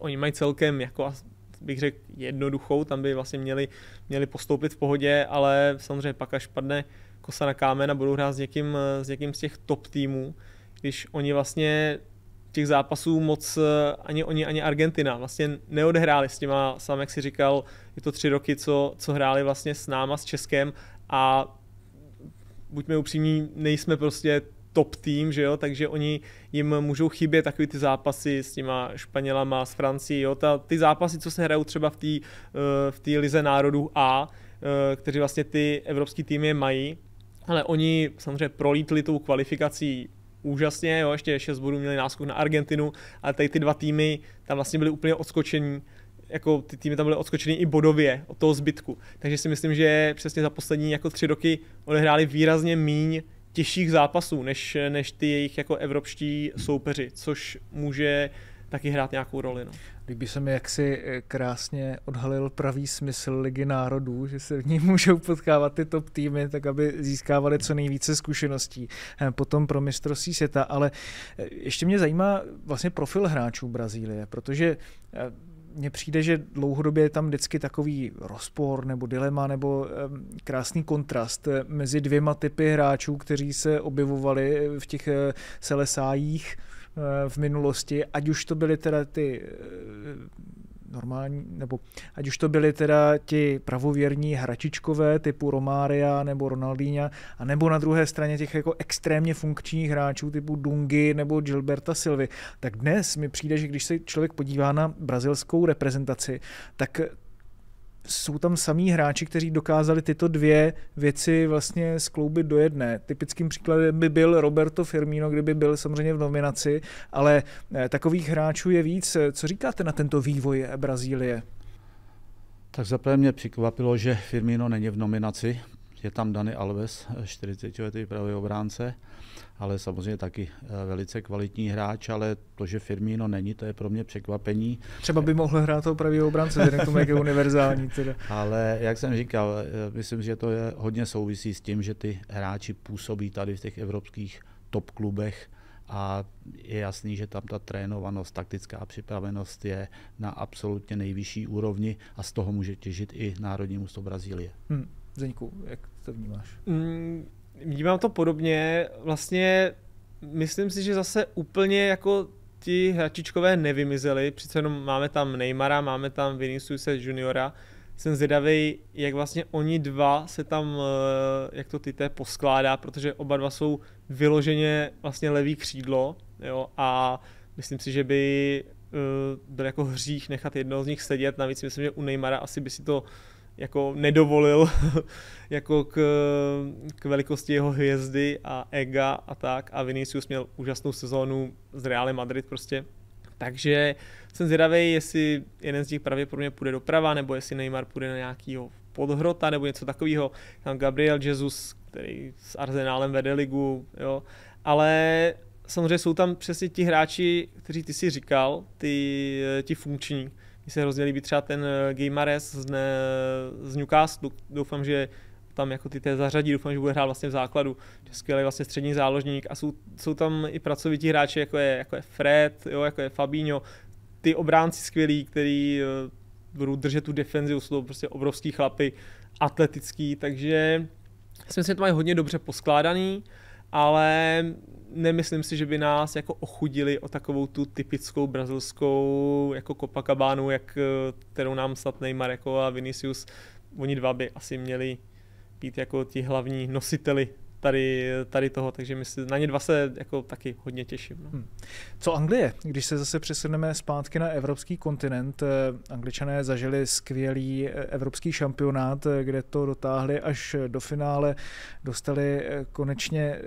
oni mají celkem jako bych řekl jednoduchou, tam by vlastně měli, měli postoupit v pohodě, ale samozřejmě pak až padne kosa na kámen a budou hrát s někým, eh, s někým z těch top týmů, když oni vlastně těch zápasů moc ani oni, ani Argentina vlastně neodehráli s těma, sám jak si říkal, je to tři roky, co, co hráli vlastně s náma, s Českem a buďme upřímní, nejsme prostě top tým, že jo, takže oni jim můžou chybět takový ty zápasy s těma Španělama, s Francií, jo, ta, ty zápasy, co se hrajou třeba v té eh, v tý lize národů A, eh, kteří vlastně ty evropský týmy mají, ale oni samozřejmě prolítli tou kvalifikací úžasně, jo, ještě 6 bodů měli náskok na Argentinu, ale tady ty dva týmy tam vlastně byly úplně odskočení jako ty týmy tam byly odskočeny i bodově od toho zbytku. Takže si myslím, že přesně za poslední jako tři roky odehráli výrazně míň těžších zápasů, než, než ty jejich jako evropští soupeři, což může taky hrát nějakou roli. No. Líbí se mi, jak si eh, krásně odhalil pravý smysl Ligy národů, že se v ní můžou potkávat ty top týmy, tak aby získávali co nejvíce zkušeností eh, potom pro mistrovství světa. Ale eh, ještě mě zajímá vlastně profil hráčů Brazílie, protože mně přijde, že dlouhodobě je tam vždycky takový rozpor nebo dilema nebo krásný kontrast eh, mezi dvěma typy hráčů, kteří se objevovali eh, v těch eh, selesájích v minulosti, ať už to byly teda ty normální, nebo ať už to byli teda ti pravověrní hračičkové typu Romária nebo Ronaldinha, a nebo na druhé straně těch jako extrémně funkčních hráčů typu Dungy nebo Gilberta Silvy, tak dnes mi přijde, že když se člověk podívá na brazilskou reprezentaci, tak jsou tam samí hráči, kteří dokázali tyto dvě věci vlastně skloubit do jedné. Typickým příkladem by byl Roberto Firmino, kdyby byl samozřejmě v nominaci, ale eh, takových hráčů je víc. Co říkáte na tento vývoj Brazílie? Tak zaprvé mě překvapilo, že Firmino není v nominaci. Je tam Dani Alves, 40-letý eh, pravý obránce ale samozřejmě taky eh, velice kvalitní hráč, ale to, že Firmino není, to je pro mě překvapení. Třeba by mohl hrát toho pravého obránce, vzhledem k tomu, jak je univerzální. Teda. ale jak jsem říkal, eh, myslím, že to je hodně souvisí s tím, že ty hráči působí tady v těch evropských top klubech a je jasný, že tam ta trénovanost, taktická připravenost je na absolutně nejvyšší úrovni a z toho může těžit i Národní mužstvo Brazílie. Hmm. Zdeňku, jak to vnímáš? Mm, Vnímám to podobně, vlastně myslím si, že zase úplně jako ti hračičkové nevymizeli, přece jenom máme tam Neymara, máme tam Viniciusa Juniora, jsem zvědavý, jak vlastně oni dva se tam, eh, jak to Tite poskládá, protože oba dva jsou vyloženě vlastně levý křídlo, jo, a myslím si, že by eh, byl jako hřích nechat jednoho z nich sedět, navíc myslím, že u Neymara asi by si to jako nedovolil jako k, k velikosti jeho hvězdy a ega a tak a Vinicius měl úžasnou sezónu z Real Madrid prostě. Takže jsem zvědavý, jestli jeden z nich pravděpodobně půjde doprava, nebo jestli Neymar půjde na nějakýho podhrota nebo něco takového. Tam Gabriel Jesus, který s Arsenálem vede ligu, jo. Ale samozřejmě jsou tam přesně ti hráči, kteří ty si říkal, ty, ti funkční, mně se hrozně líbí třeba ten eh, Gamares z, ne, z Newcastle. Doufám, že tam jako ty té zařadí, doufám, že bude hrát vlastně v základu. Že skvělý vlastně střední záložník a jsou, jsou tam i pracovití hráči, jako je, jako je Fred, jo, jako je Fabinho, ty obránci skvělí, který eh, budou držet tu defenzivu, jsou to prostě obrovský chlapy, atletický, takže si myslím, že to mají hodně dobře poskládaný ale nemyslím si, že by nás jako ochudili o takovou tu typickou brazilskou jako Copacabánu, jak, eh, kterou nám snad Neymar jako a Vinicius, oni dva by asi měli být jako ti hlavní nositeli tady, tady toho, takže my si, na ně dva se jako taky hodně těším. No. Hmm. Co Anglie? Když se zase přesuneme zpátky na evropský kontinent, eh, angličané zažili skvělý eh, evropský šampionát, eh, kde to dotáhli až do finále, dostali konečně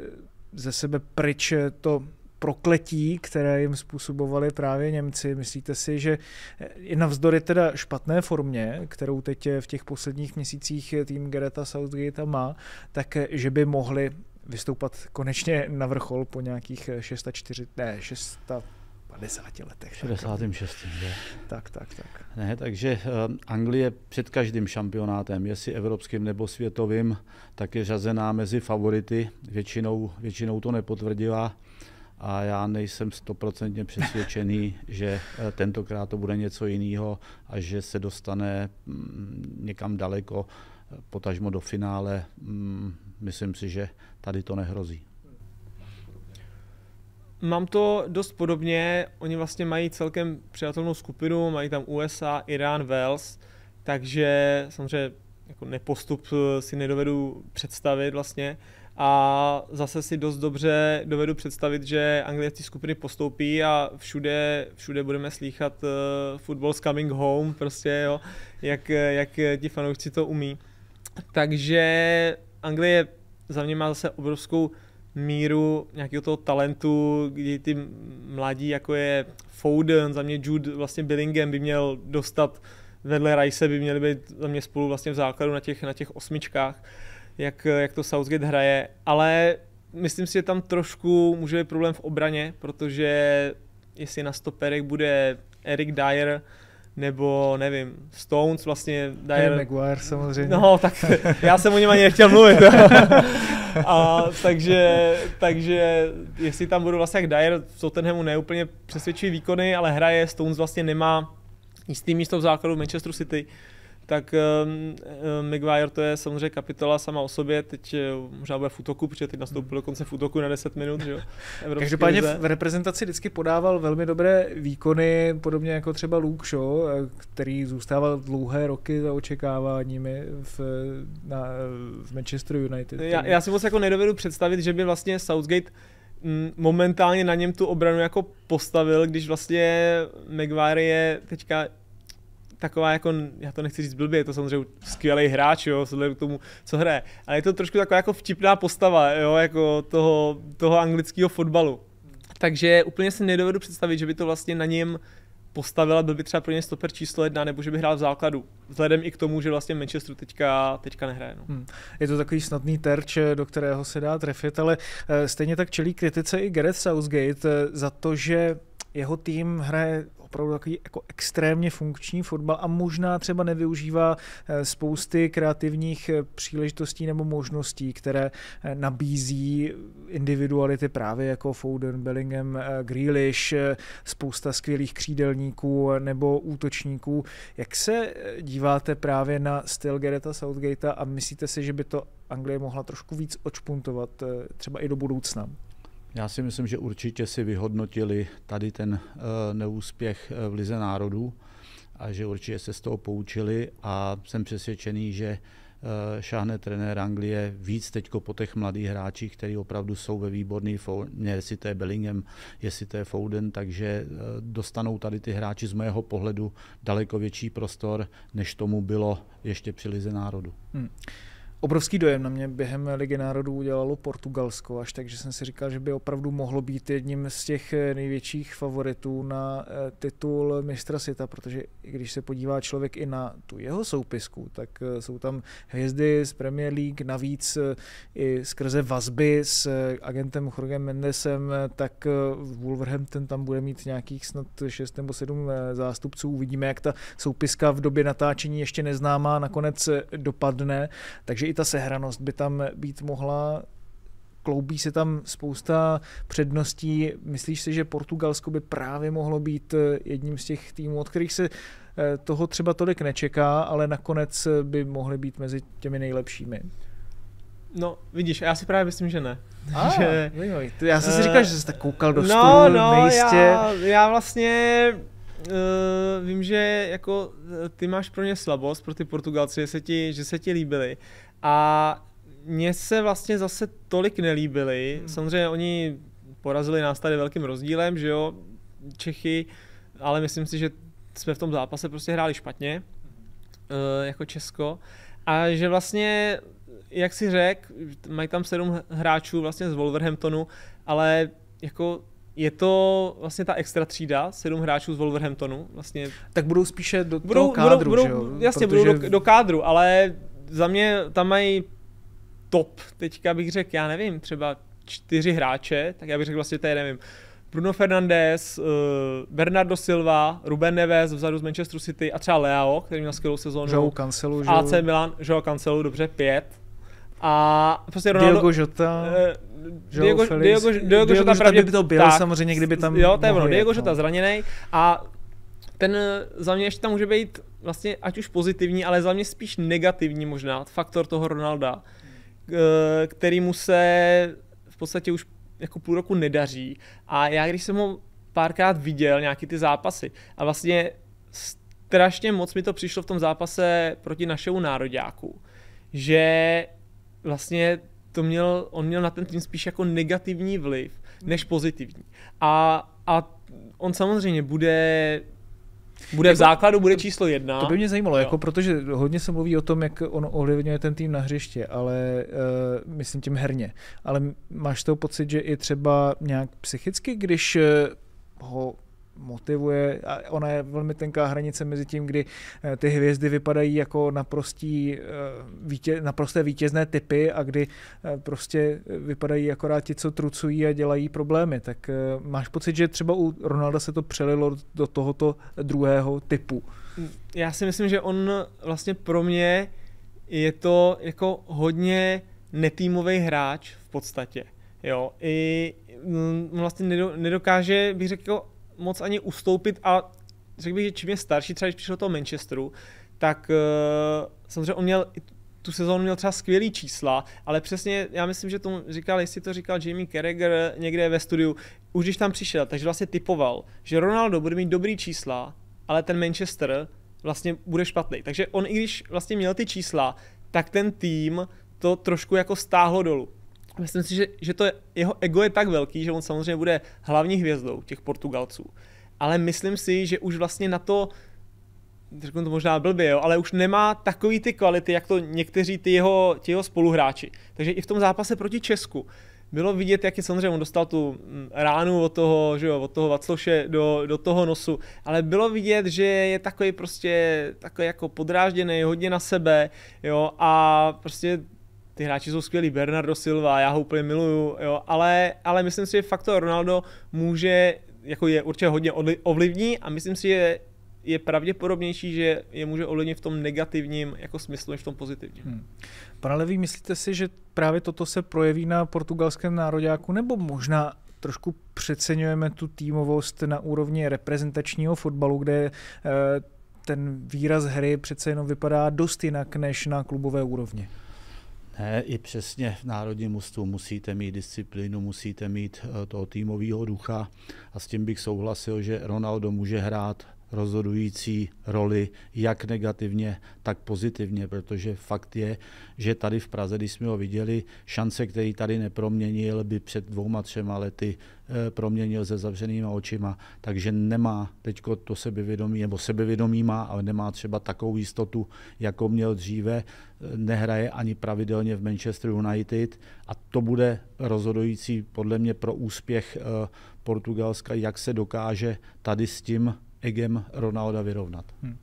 ze sebe pryč to prokletí, které jim způsobovali právě Němci. Myslíte si, že eh, i navzdory teda špatné formě, kterou teď eh, v těch posledních měsících eh, tým Gereta Southgate má, tak že by mohli vystoupat konečně na vrchol po nějakých 604, ne, 650 letech. 66. Tak, tak, tak, tak. Ne, takže Anglie před každým šampionátem, jestli evropským nebo světovým, tak je řazená mezi favority. Většinou, většinou to nepotvrdila a já nejsem stoprocentně přesvědčený, že eh, tentokrát to bude něco jiného a že se dostane mm, někam daleko, eh, potažmo do finále. Mm, myslím si, že tady to nehrozí. Mám to dost podobně. Oni vlastně mají celkem přijatelnou skupinu, mají tam USA, Irán, Wales, takže samozřejmě jako nepostup eh, si nedovedu představit vlastně. Uh, a zase si dost dobře dovedu představit, že Anglie té skupiny postoupí a všude, všude budeme slýchat uh, eh, football's coming home, prostě jo, jak, jak ti fanoušci to umí. Takže Anglie za mě má zase obrovskou míru nějakého toho talentu, kdy ty mladí, jako je Foden, za mě Jude vlastně Billingham by měl dostat vedle Rice by měli být za mě spolu vlastně v základu na těch, na těch osmičkách jak, jak to Southgate hraje, ale myslím si, že tam trošku může být problém v obraně, protože jestli na stoperech bude Eric Dyer, nebo nevím, Stones vlastně. Dyer... Harry Maguire samozřejmě. No, tak já jsem o něm ani nechtěl mluvit. A, takže, takže jestli tam budou vlastně jak Dyer, ten Tottenhamu neúplně přesvědčují výkony, ale hraje, Stones vlastně nemá jistý místo v základu Manchester City tak um, ehm, ehm, McGuire to je samozřejmě kapitola sama o sobě, teď eh, možná bude v útoku, protože teď nastoupil hmm. dokonce v útoku na 10 minut, že jo? Každopádně lize. v reprezentaci vždycky podával velmi dobré výkony, podobně jako třeba Luke Shaw, eh, který zůstával dlouhé roky za očekáváními v, na, v Manchester United. Já, já si moc jako nedovedu představit, že by vlastně Southgate mm, momentálně na něm tu obranu jako postavil, když vlastně McGuire je teďka taková jako, já to nechci říct blbě, je to samozřejmě skvělý hráč, jo, vzhledem k tomu, co hraje, ale je to trošku taková jako vtipná postava, jo, jako toho, toho anglického fotbalu. Takže úplně si nedovedu představit, že by to vlastně na něm postavila, byl by třeba pro ně stoper číslo jedna, nebo že by hrál v základu. Vzhledem i k tomu, že vlastně Manchesteru teďka, teďka nehraje. No. Hmm. Je to takový snadný terč, eh, do kterého se dá trefit, ale eh, stejně tak čelí kritice i Gareth Southgate eh, za to, že jeho tým hraje opravdu takový jako extrémně funkční fotbal a možná třeba nevyužívá eh, spousty kreativních eh, příležitostí nebo možností, které eh, nabízí individuality právě jako Foden, Bellingham, Grealish, spousta skvělých křídelníků nebo útočníků. Jak se díváte právě na styl Gereta Southgatea a myslíte si, že by to Anglie mohla trošku víc očpuntovat třeba i do budoucna? Já si myslím, že určitě si vyhodnotili tady ten eh, neúspěch eh, v Lize národů a že určitě se z toho poučili a jsem přesvědčený, že šáhne eh, trenér Anglie víc teď po těch mladých hráčích, kteří opravdu jsou ve výborný formě, jestli to je Bellingham, jestli to je Foden, takže dostanou tady ty hráči z mého pohledu daleko větší prostor, než tomu bylo ještě při Lize národu. Hmm. Obrovský dojem na mě během Ligy národů udělalo Portugalsko, až tak, že jsem si říkal, že by opravdu mohlo být jedním z těch eh, největších favoritů na eh, titul mistra světa, protože když se podívá člověk i na tu jeho soupisku, tak eh, jsou tam hvězdy z Premier League, navíc i skrze vazby s agentem Jorge Mendesem, tak Wolverhampton tam bude mít nějakých snad 6 nebo 7 zástupců. Uvidíme, jak ta soupiska v době natáčení ještě neznámá nakonec dopadne. Takže i i ta sehranost by tam být mohla. Kloubí se tam spousta předností. Myslíš si, že Portugalsko by právě mohlo být eh, jedním z těch týmů, od kterých se eh, toho třeba tolik nečeká, ale nakonec eh, by mohly být mezi těmi nejlepšími? No, vidíš, já si právě myslím, že ne. A, ah, že, to Já jsem si říkal, že jsi tak koukal do no, stolu, no, nejistě. Já, já vlastně uh, vím, že jako ty máš pro ně slabost, pro ty Portugalci, že se ti, že se ti líbili, a mně se vlastně zase tolik nelíbily. Hmm. Samozřejmě oni porazili nás tady velkým rozdílem, že jo, Čechy, ale myslím si, že jsme v tom zápase prostě hráli špatně, eh, jako Česko. A že vlastně, jak si řekl, mají tam sedm hráčů vlastně z Wolverhamptonu, ale jako je to vlastně ta extra třída, sedm hráčů z Wolverhamptonu. Vlastně. Tak budou spíše do budou, toho kádru, budou, budou, že jo? Jasně, Protože... budou do, do kádru, ale za mě tam mají top, teďka bych řekl, já nevím, třeba čtyři hráče, tak já bych řekl vlastně tady, nevím, Bruno Fernandes, eh, Bernardo Silva, Ruben Neves vzadu z Manchester City a třeba Leo, který měl skvělou sezónu. Joao Cancelu. Joao. AC Milan, Joao Cancelu, dobře, pět. A prostě Ronaldo... Diogo Jota, eh, Diogo, Diogo, Diogo, Diogo, Diogo Jota, pravdě, by to byl tak, samozřejmě, kdyby tam Jo, to je ono, Diogo Jota no. zraněný a ten eh, za mě ještě tam může být vlastně ať už pozitivní, ale za mě spíš negativní možná faktor toho Ronalda, který mu se v podstatě už jako půl roku nedaří. A já když jsem ho párkrát viděl nějaký ty zápasy a vlastně strašně moc mi to přišlo v tom zápase proti našemu nároďáku, že vlastně to měl, on měl na ten tým spíš jako negativní vliv než pozitivní. A, a on samozřejmě bude bude jako, v základu, bude číslo jedna. To by mě zajímalo, jo. jako protože hodně se mluví o tom, jak on ovlivňuje ten tým na hřiště, ale uh, myslím tím herně. Ale máš to pocit, že i třeba nějak psychicky, když eh, ho motivuje. A ona je velmi tenká hranice mezi tím, kdy eh, ty hvězdy vypadají jako naprostí, eh, vítě, naprosté vítězné typy a kdy eh, prostě vypadají akorát ti, co trucují a dělají problémy. Tak máš pocit, že třeba u Ronalda se to přelilo do tohoto druhého typu? Mm, já si myslím, že on vlastně pro mě je to jako hodně netýmový hráč v podstatě. Jo, i mm, vlastně nedokáže, bych řekl, moc ani ustoupit a řekl bych, že čím je starší, třeba když přišel do toho Manchesteru, tak uh, samozřejmě on měl tu sezónu měl třeba skvělý čísla, ale přesně já myslím, že tomu říkal, jestli to říkal Jamie Carragher někde ve studiu, už když tam přišel, takže vlastně typoval, že Ronaldo bude mít dobrý čísla, ale ten Manchester vlastně bude špatný. Takže on i když vlastně měl ty čísla, tak ten tým to trošku jako stáhlo dolů. Myslím si, že, že to je, jeho ego je tak velký, že on samozřejmě bude hlavní hvězdou těch Portugalců. Ale myslím si, že už vlastně na to, řeknu to možná blbě, jo, ale už nemá takový ty kvality, jak to někteří ty jeho, ty jeho spoluhráči. Takže i v tom zápase proti Česku bylo vidět, jak je samozřejmě, on dostal tu mm, ránu od toho, že jo, od toho Vacloše do, do toho nosu, ale bylo vidět, že je takový prostě takový jako podrážděný, hodně na sebe, jo, a prostě ty hráči jsou skvělí, Bernardo Silva, já ho úplně miluju, jo, ale, ale myslím si, že faktor Ronaldo může, jako je určitě hodně ovlivní a myslím si, že je pravděpodobnější, že je může ovlivnit v tom negativním jako smyslu, než v tom pozitivním. Hmm. Pane Levý, myslíte si, že právě toto se projeví na portugalském nároďáku, nebo možná trošku přeceňujeme tu týmovost na úrovni reprezentačního fotbalu, kde eh, ten výraz hry přece jenom vypadá dost jinak než na klubové úrovni? Ne, i přesně v národním mužstvu musíte mít disciplínu, musíte mít eh, toho týmového ducha a s tím bych souhlasil, že Ronaldo může hrát rozhodující roli, jak negativně, tak pozitivně, protože fakt je, že tady v Praze, když jsme ho viděli, šance, který tady neproměnil, by před dvouma, třema lety eh, proměnil se zavřenýma očima, takže nemá teď to sebevědomí, nebo sebevědomí má, ale nemá třeba takovou jistotu, jako měl dříve, eh, nehraje ani pravidelně v Manchester United a to bude rozhodující podle mě pro úspěch eh, Portugalska, jak se dokáže tady s tím egem Ronalda vyrovnat. Hmm.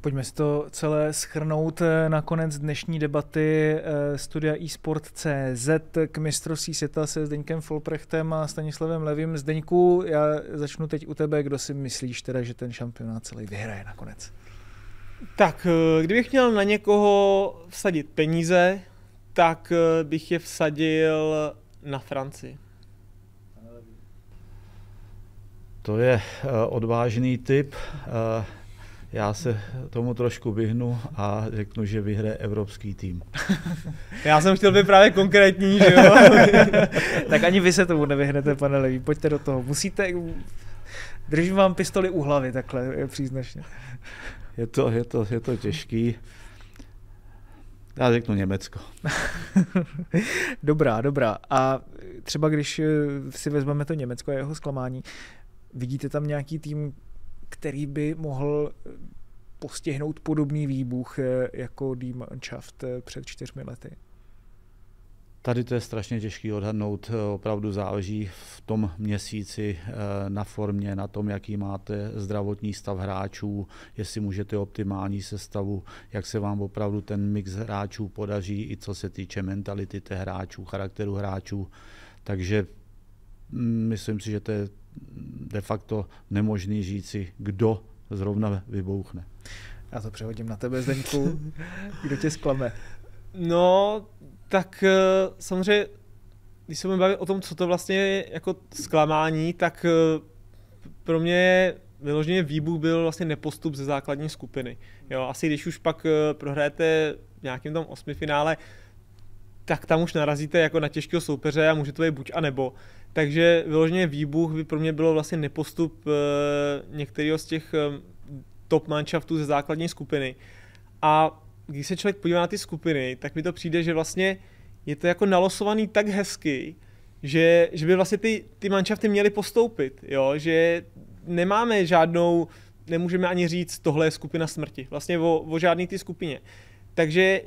Pojďme si to celé schrnout eh, na konec dnešní debaty eh, studia eSport.cz k mistrovství světa se Zdeňkem Folprechtem a Stanislavem Levým. Zdeňku, já začnu teď u tebe, kdo si myslíš teda, že ten šampionát celý vyhraje nakonec? Tak, eh, kdybych měl na někoho vsadit peníze, tak bych je vsadil na Francii. To je eh, odvážný typ. Eh, já se tomu trošku vyhnu a řeknu, že vyhraje evropský tým. Já jsem chtěl být právě konkrétní, že jo? tak ani vy se tomu nevyhnete, pane Levý, pojďte do toho. Musíte, držím vám pistoli u hlavy, takhle je příznačně. Je to, je to, je to těžký. Já řeknu Německo. dobrá, dobrá. A třeba když eh, si vezmeme to Německo a jeho zklamání, Vidíte tam nějaký tým, který by mohl eh, postihnout podobný výbuch eh, jako Die Mannschaft eh, před čtyřmi lety? Tady to je strašně těžký odhadnout, opravdu záleží v tom měsíci na formě, na tom, jaký máte zdravotní stav hráčů, jestli můžete optimální sestavu, jak se vám opravdu ten mix hráčů podaří, i co se týče mentality těch hráčů, charakteru hráčů. Takže myslím si, že to je de facto nemožný říci, kdo zrovna vybouchne. Já to přehodím na tebe, Zdenku. Kdo tě zklame? No, tak eh, samozřejmě, když se budeme bavit o tom, co to vlastně je jako zklamání, tak eh, pro mě vyloženě výbuch byl vlastně nepostup ze základní skupiny. Jo, asi když už pak eh, prohráte v nějakém tom osmi finále, tak tam už narazíte jako na těžkého soupeře a může to být buď a nebo. Takže vyloženě výbuch by pro mě bylo vlastně nepostup e, eh, některého z těch eh, top manšaftů ze základní skupiny. A když se člověk podívá na ty skupiny, tak mi to přijde, že vlastně je to jako nalosovaný tak hezky, že, že by vlastně ty, ty manšafty měly postoupit, jo? že nemáme žádnou, nemůžeme ani říct, tohle je skupina smrti, vlastně o, o žádný ty skupině. Takže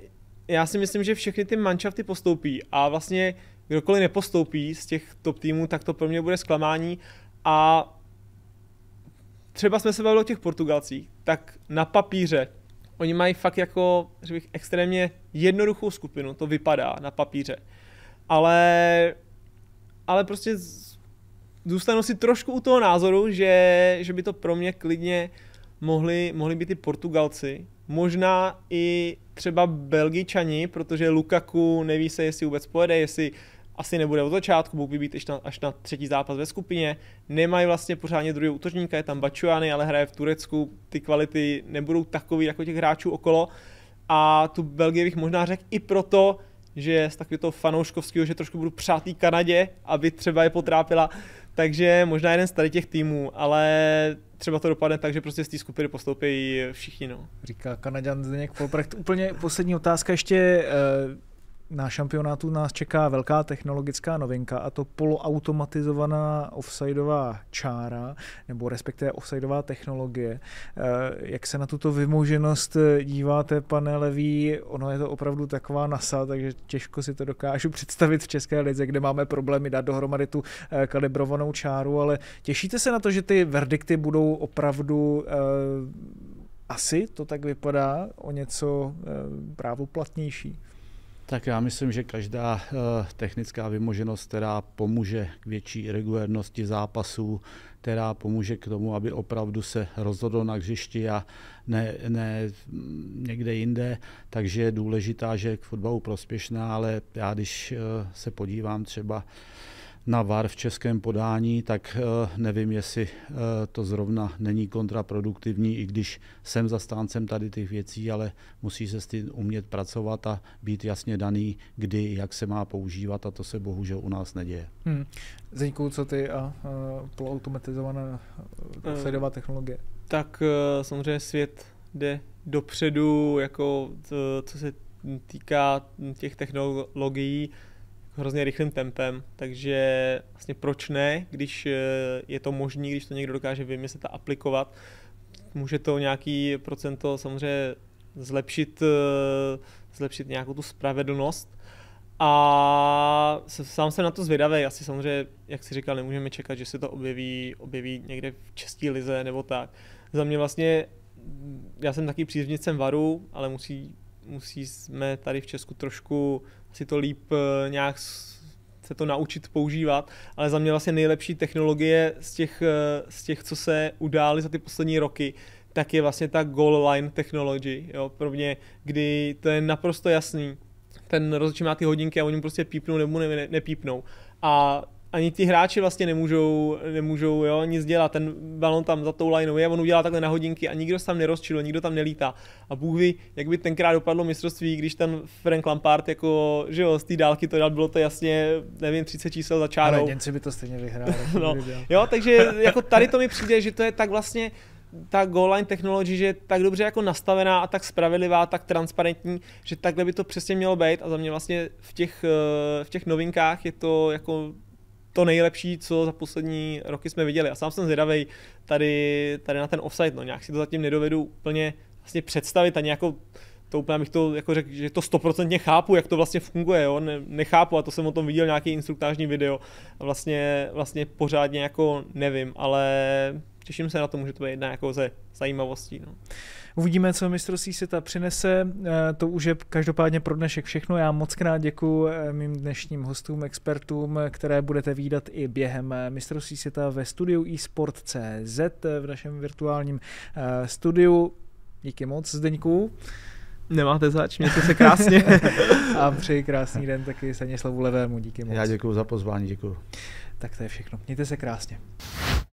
já si myslím, že všechny ty manšafty postoupí a vlastně kdokoliv nepostoupí z těch top týmů, tak to pro mě bude zklamání. A třeba jsme se bavili o těch Portugalcích, tak na papíře oni mají fakt jako, že bych, extrémně jednoduchou skupinu, to vypadá na papíře. Ale, ale prostě zůstanu si trošku u toho názoru, že, že by to pro mě klidně mohli, mohli být i Portugalci, možná i třeba Belgičani, protože Lukaku neví se, jestli vůbec pojede, jestli asi nebude od začátku, Bůh být až na, až na třetí zápas ve skupině. Nemají vlastně pořádně druhého útočníka, je tam Bačuany, ale hraje v Turecku, ty kvality nebudou takový jako těch hráčů okolo. A tu Belgii bych možná řekl i proto, že z takového toho fanouškovského, že trošku budu přátý Kanadě, aby třeba je potrápila. Takže možná jeden z tady těch týmů, ale třeba to dopadne tak, že prostě z té skupiny postoupí všichni. No. Říká Kanaďan Zdeněk Polprecht. Úplně poslední otázka ještě. Uh na šampionátu nás čeká velká technologická novinka a to poloautomatizovaná offsideová čára, nebo respektive offsideová technologie. Eh, jak se na tuto vymoženost eh, díváte, pane Levý? Ono je to opravdu taková NASA, takže těžko si to dokážu představit v České lidze, kde máme problémy dát dohromady tu eh, kalibrovanou čáru, ale těšíte se na to, že ty verdikty budou opravdu asi, to tak vypadá, o něco právoplatnější? Tak já myslím, že každá eh, technická vymoženost, která pomůže k větší regulérnosti zápasů, která pomůže k tomu, aby opravdu se rozhodlo na hřišti a ne, ne někde jinde, takže je důležitá, že je k fotbalu prospěšná, ale já když eh, se podívám třeba na VAR v českém podání, tak eh, nevím, jestli eh, to zrovna není kontraproduktivní, i když jsem zastáncem tady těch věcí, ale musí se s tím umět pracovat a být jasně daný, kdy, jak se má používat a to se bohužel u nás neděje. Hmm. Zdeňku, co ty a uh, poloautomatizovaná sledová eh, technologie? Tak samozřejmě svět jde dopředu, jako co se týká těch technologií, hrozně rychlým tempem, takže vlastně proč ne, když eh, je to možné, když to někdo dokáže vymyslet a aplikovat, může to nějaký procento samozřejmě zlepšit, eh, zlepšit nějakou tu spravedlnost, a sám jsem na to zvědavý, asi samozřejmě, jak si říkal, nemůžeme čekat, že se to objeví, objeví někde v České lize nebo tak. Za mě vlastně, já jsem taky příznivcem varu, ale musí musíme tady v Česku trošku si to líp eh, nějak se to naučit používat, ale za mě vlastně nejlepší technologie z těch, eh, z těch co se udály za ty poslední roky, tak je vlastně ta goal line technology, jo, pro mě, kdy to je naprosto jasný, ten rozhodčí má ty hodinky a oni prostě pípnou nebo ne, ne, nepípnou. A ani ti hráči vlastně nemůžou, nemůžou jo, nic dělat, ten balon tam za tou lineou je, on udělá takhle na hodinky a nikdo se tam nerozčilo, nikdo tam nelítá. A Bůh ví, jak by tenkrát dopadlo mistrovství, když ten Frank Lampard jako, že jo, z té dálky to dal, bylo to jasně, nevím, 30 čísel za čárou. Ale Němci by to stejně vyhráli. no, jo, takže jako tady to mi přijde, že to je tak vlastně, ta goal line technology, že je tak dobře jako nastavená a tak spravedlivá, tak transparentní, že takhle by to přesně mělo být a za mě vlastně v těch, eh, v těch novinkách je to jako to nejlepší, co za poslední roky jsme viděli. A sám jsem zvědavý tady, tady na ten offside, no nějak si to zatím nedovedu úplně vlastně představit a nějakou to úplně bych to jako řekl, že to stoprocentně chápu, jak to vlastně funguje, jo? Ne, nechápu a to jsem o tom viděl nějaký instruktážní video a vlastně, vlastně pořádně jako nevím, ale těším se na to, může to být jedna jako ze zajímavostí. No. Uvidíme, co mistrovství světa přinese. Eh, to už je každopádně pro dnešek všechno. Já moc krát děkuji eh, mým dnešním hostům, expertům, eh, které budete výdat i během mistrovství světa ve studiu eSport.cz v našem virtuálním studiu. Díky moc, Zdeňku. Nemáte zač, mějte se krásně. a přeji krásný den taky Stanislavu Levému, díky moc. Já děkuji za pozvání, děkuji. Tak to je všechno, mějte se krásně.